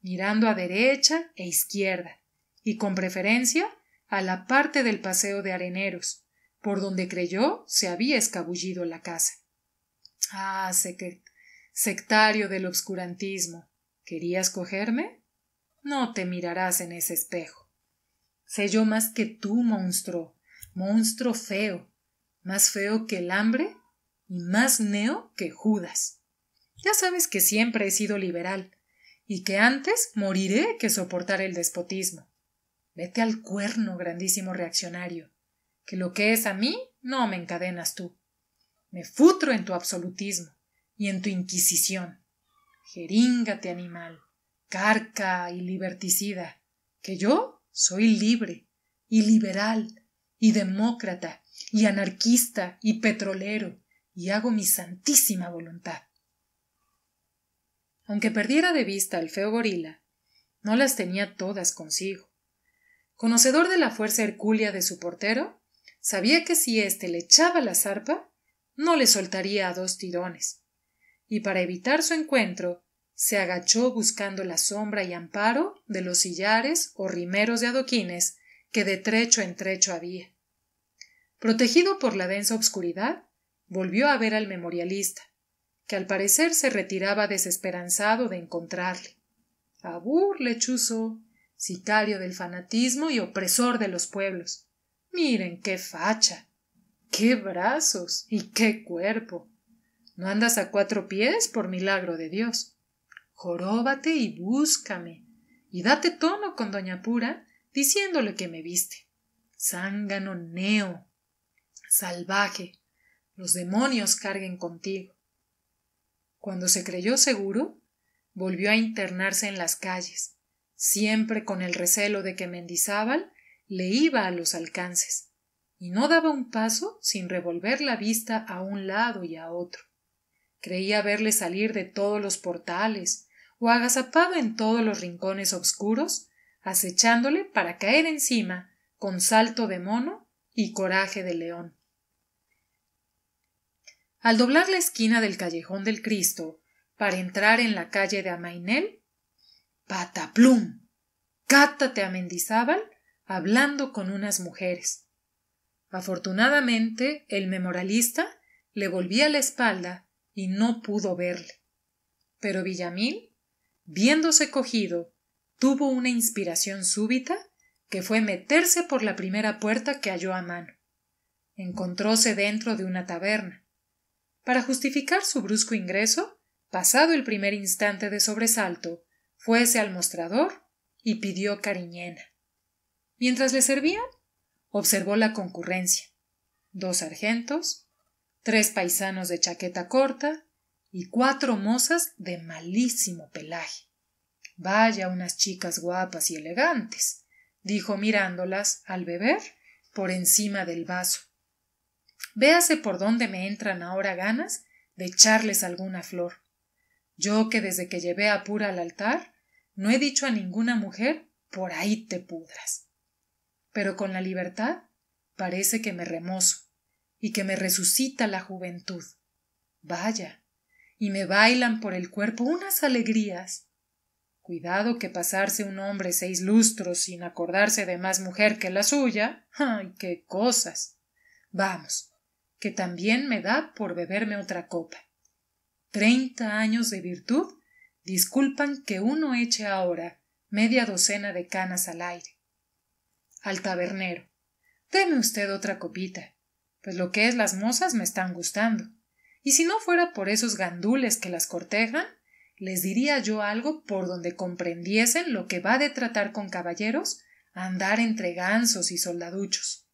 mirando a derecha e izquierda, y con preferencia a la parte del paseo de areneros, por donde creyó se había escabullido la casa. Ah, sectario del obscurantismo, ¿Querías cogerme? No te mirarás en ese espejo. Sé yo más que tú, monstruo, monstruo feo, más feo que el hambre y más neo que Judas. Ya sabes que siempre he sido liberal y que antes moriré que soportar el despotismo. Vete al cuerno, grandísimo reaccionario, que lo que es a mí no me encadenas tú. Me futro en tu absolutismo y en tu inquisición. Jeríngate, animal, carca y liberticida, que yo soy libre y liberal y demócrata y anarquista y petrolero y hago mi santísima voluntad. Aunque perdiera de vista al feo gorila, no las tenía todas consigo. Conocedor de la fuerza hercúlea de su portero, sabía que si éste le echaba la zarpa, no le soltaría a dos tirones y para evitar su encuentro se agachó buscando la sombra y amparo de los sillares o rimeros de adoquines que de trecho en trecho había. Protegido por la densa obscuridad, volvió a ver al memorialista, que al parecer se retiraba desesperanzado de encontrarle. Abur, lechuzo, sicario del fanatismo y opresor de los pueblos. Miren qué facha, qué brazos y qué cuerpo. ¿No andas a cuatro pies por milagro de Dios? Joróbate y búscame, y date tono con doña Pura diciéndole que me viste. Zángano neo, salvaje, los demonios carguen contigo. Cuando se creyó seguro, volvió a internarse en las calles, siempre con el recelo de que Mendizábal le iba a los alcances, y no daba un paso sin revolver la vista a un lado y a otro. Creía verle salir de todos los portales, o agazapado en todos los rincones oscuros, acechándole para caer encima con salto de mono y coraje de león. Al doblar la esquina del callejón del Cristo para entrar en la calle de Amainel, pataplum, cátate a Mendizábal hablando con unas mujeres. Afortunadamente, el memorialista le volvía la espalda y no pudo verle. Pero Villamil, viéndose cogido, tuvo una inspiración súbita que fue meterse por la primera puerta que halló a mano. Encontróse dentro de una taberna. Para justificar su brusco ingreso, pasado el primer instante de sobresalto, fuese al mostrador y pidió cariñena. Mientras le servían, observó la concurrencia. Dos sargentos, tres paisanos de chaqueta corta y cuatro mozas de malísimo pelaje. Vaya unas chicas guapas y elegantes, dijo mirándolas al beber por encima del vaso. Véase por dónde me entran ahora ganas de echarles alguna flor. Yo que desde que llevé a Pura al altar, no he dicho a ninguna mujer por ahí te pudras. Pero con la libertad parece que me remozo y que me resucita la juventud. Vaya, y me bailan por el cuerpo unas alegrías. Cuidado que pasarse un hombre seis lustros sin acordarse de más mujer que la suya. ¡Ay, qué cosas! Vamos, que también me da por beberme otra copa. Treinta años de virtud disculpan que uno eche ahora media docena de canas al aire. Al tabernero. Deme usted otra copita pues lo que es las mozas me están gustando. Y si no fuera por esos gandules que las cortejan, les diría yo algo por donde comprendiesen lo que va de tratar con caballeros andar entre gansos y soldaduchos.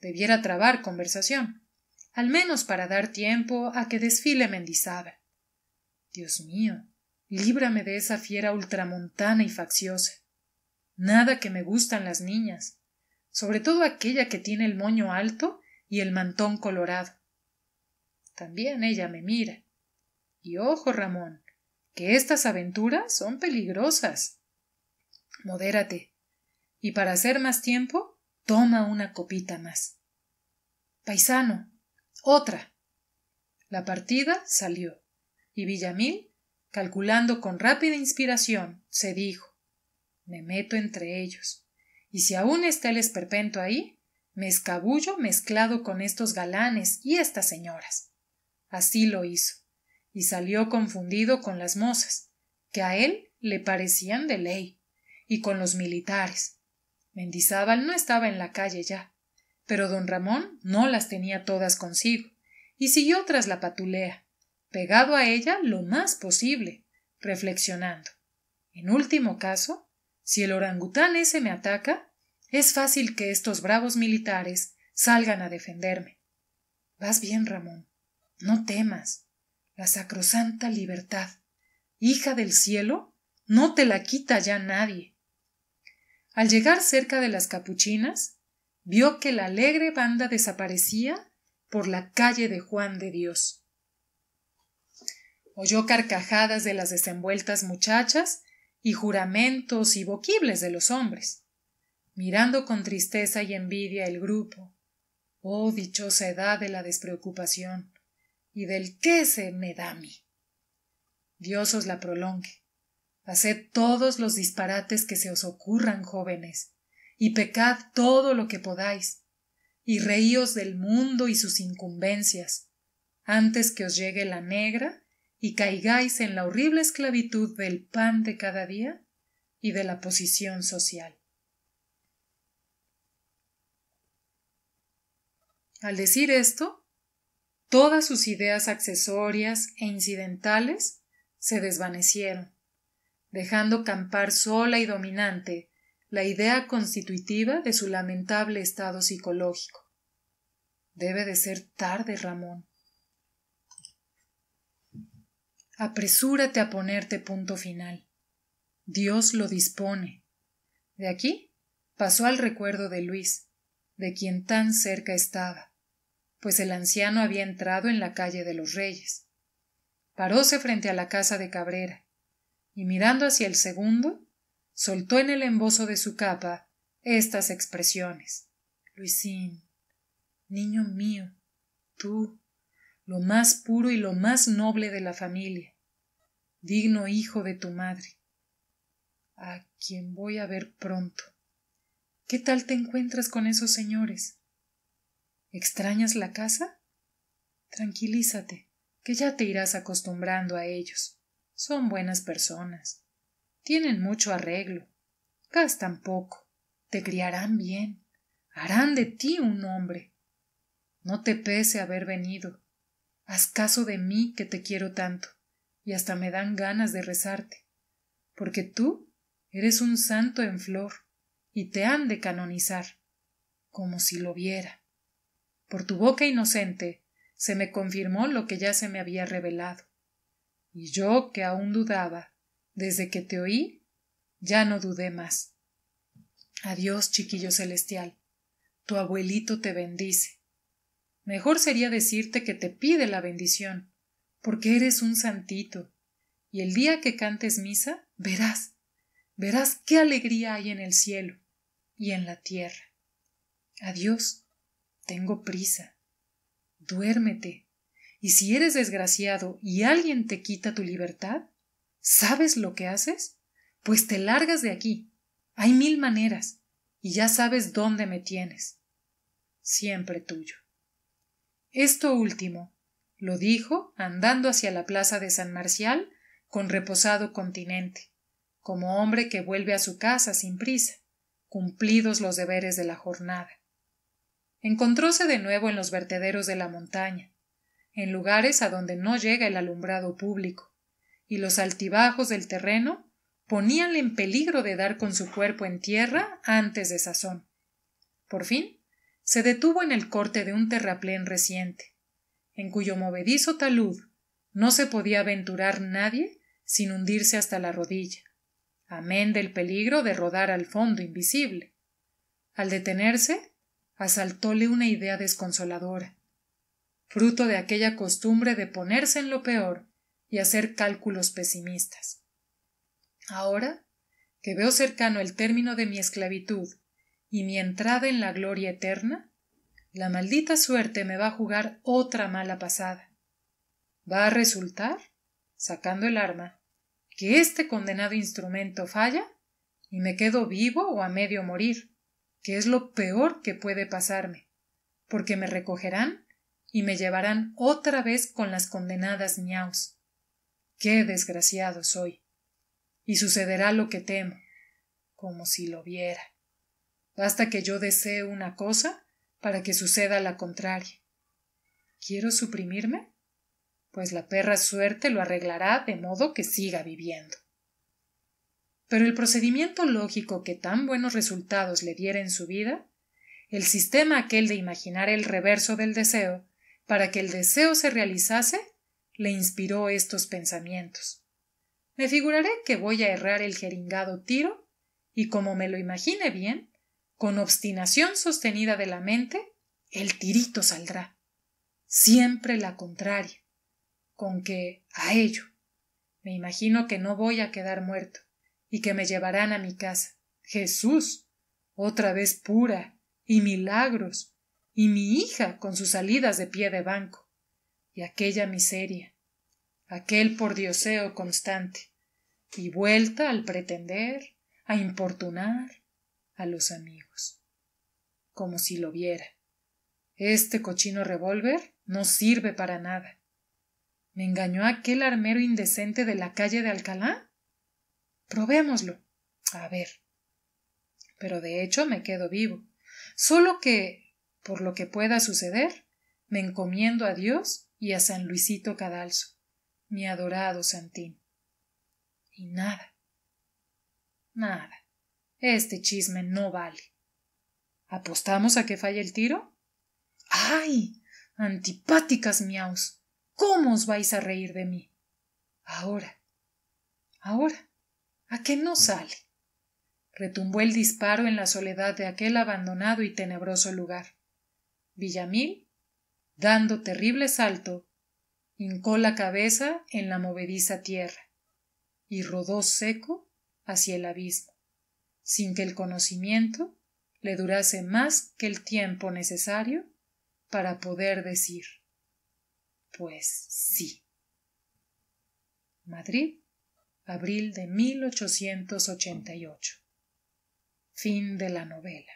Debiera trabar conversación, al menos para dar tiempo a que desfile Mendizábal. Dios mío, líbrame de esa fiera ultramontana y facciosa. Nada que me gustan las niñas, sobre todo aquella que tiene el moño alto y el mantón colorado. También ella me mira. Y ojo, Ramón, que estas aventuras son peligrosas. Modérate. Y para hacer más tiempo, toma una copita más. Paisano, otra. La partida salió, y Villamil, calculando con rápida inspiración, se dijo Me meto entre ellos, y si aún está el esperpento ahí, me escabullo mezclado con estos galanes y estas señoras. Así lo hizo, y salió confundido con las mozas, que a él le parecían de ley, y con los militares. Mendizábal no estaba en la calle ya, pero don Ramón no las tenía todas consigo, y siguió tras la patulea, pegado a ella lo más posible, reflexionando. En último caso, si el orangután ese me ataca, es fácil que estos bravos militares salgan a defenderme. Vas bien, Ramón. No temas. La sacrosanta libertad, hija del cielo, no te la quita ya nadie. Al llegar cerca de las capuchinas, vio que la alegre banda desaparecía por la calle de Juan de Dios. Oyó carcajadas de las desenvueltas muchachas y juramentos y boquibles de los hombres mirando con tristeza y envidia el grupo. Oh dichosa edad de la despreocupación y del qué se me da a mí. Dios os la prolongue. Haced todos los disparates que se os ocurran, jóvenes, y pecad todo lo que podáis, y reíos del mundo y sus incumbencias, antes que os llegue la negra y caigáis en la horrible esclavitud del pan de cada día y de la posición social. Al decir esto, todas sus ideas accesorias e incidentales se desvanecieron, dejando campar sola y dominante la idea constitutiva de su lamentable estado psicológico. Debe de ser tarde, Ramón. Apresúrate a ponerte punto final. Dios lo dispone. De aquí pasó al recuerdo de Luis, de quien tan cerca estaba pues el anciano había entrado en la calle de los Reyes. Paróse frente a la casa de Cabrera, y mirando hacia el segundo, soltó en el embozo de su capa estas expresiones. Luisín, niño mío, tú, lo más puro y lo más noble de la familia, digno hijo de tu madre, a quien voy a ver pronto. ¿Qué tal te encuentras con esos señores? ¿Extrañas la casa? Tranquilízate, que ya te irás acostumbrando a ellos. Son buenas personas. Tienen mucho arreglo. Gastan poco. Te criarán bien. Harán de ti un hombre. No te pese haber venido. Haz caso de mí que te quiero tanto, y hasta me dan ganas de rezarte, porque tú eres un santo en flor, y te han de canonizar, como si lo viera. Por tu boca inocente se me confirmó lo que ya se me había revelado. Y yo, que aún dudaba, desde que te oí, ya no dudé más. Adiós, chiquillo celestial. Tu abuelito te bendice. Mejor sería decirte que te pide la bendición, porque eres un santito. Y el día que cantes misa, verás, verás qué alegría hay en el cielo y en la tierra. Adiós. Tengo prisa. Duérmete. Y si eres desgraciado y alguien te quita tu libertad, ¿sabes lo que haces? Pues te largas de aquí. Hay mil maneras. Y ya sabes dónde me tienes. Siempre tuyo. Esto último lo dijo andando hacia la plaza de San Marcial con reposado continente, como hombre que vuelve a su casa sin prisa, cumplidos los deberes de la jornada encontróse de nuevo en los vertederos de la montaña, en lugares a donde no llega el alumbrado público, y los altibajos del terreno poníanle en peligro de dar con su cuerpo en tierra antes de sazón. Por fin, se detuvo en el corte de un terraplén reciente, en cuyo movedizo talud no se podía aventurar nadie sin hundirse hasta la rodilla, amén del peligro de rodar al fondo invisible. Al detenerse, asaltóle una idea desconsoladora, fruto de aquella costumbre de ponerse en lo peor y hacer cálculos pesimistas. Ahora que veo cercano el término de mi esclavitud y mi entrada en la gloria eterna, la maldita suerte me va a jugar otra mala pasada. Va a resultar, sacando el arma, que este condenado instrumento falla y me quedo vivo o a medio morir que es lo peor que puede pasarme, porque me recogerán y me llevarán otra vez con las condenadas ñaus. ¡Qué desgraciado soy! Y sucederá lo que temo, como si lo viera. Basta que yo desee una cosa para que suceda la contraria. ¿Quiero suprimirme? Pues la perra suerte lo arreglará de modo que siga viviendo pero el procedimiento lógico que tan buenos resultados le diera en su vida, el sistema aquel de imaginar el reverso del deseo, para que el deseo se realizase, le inspiró estos pensamientos. Me figuraré que voy a errar el jeringado tiro, y como me lo imagine bien, con obstinación sostenida de la mente, el tirito saldrá. Siempre la contraria. Con que a ello. Me imagino que no voy a quedar muerto y que me llevarán a mi casa. Jesús. otra vez pura, y milagros, y mi hija con sus salidas de pie de banco, y aquella miseria, aquel pordioseo constante, y vuelta al pretender, a importunar a los amigos. Como si lo viera. Este cochino revólver no sirve para nada. ¿Me engañó aquel armero indecente de la calle de Alcalá? Probémoslo. A ver. Pero de hecho me quedo vivo. Solo que, por lo que pueda suceder, me encomiendo a Dios y a San Luisito Cadalso, mi adorado Santín. Y nada. Nada. Este chisme no vale. ¿Apostamos a que falle el tiro? ¡Ay! Antipáticas miaus. ¿Cómo os vais a reír de mí? Ahora. Ahora. ¿A qué no sale? Retumbó el disparo en la soledad de aquel abandonado y tenebroso lugar. Villamil, dando terrible salto, hincó la cabeza en la movediza tierra y rodó seco hacia el abismo, sin que el conocimiento le durase más que el tiempo necesario para poder decir, pues sí. Madrid, abril de 1888. Fin de la novela.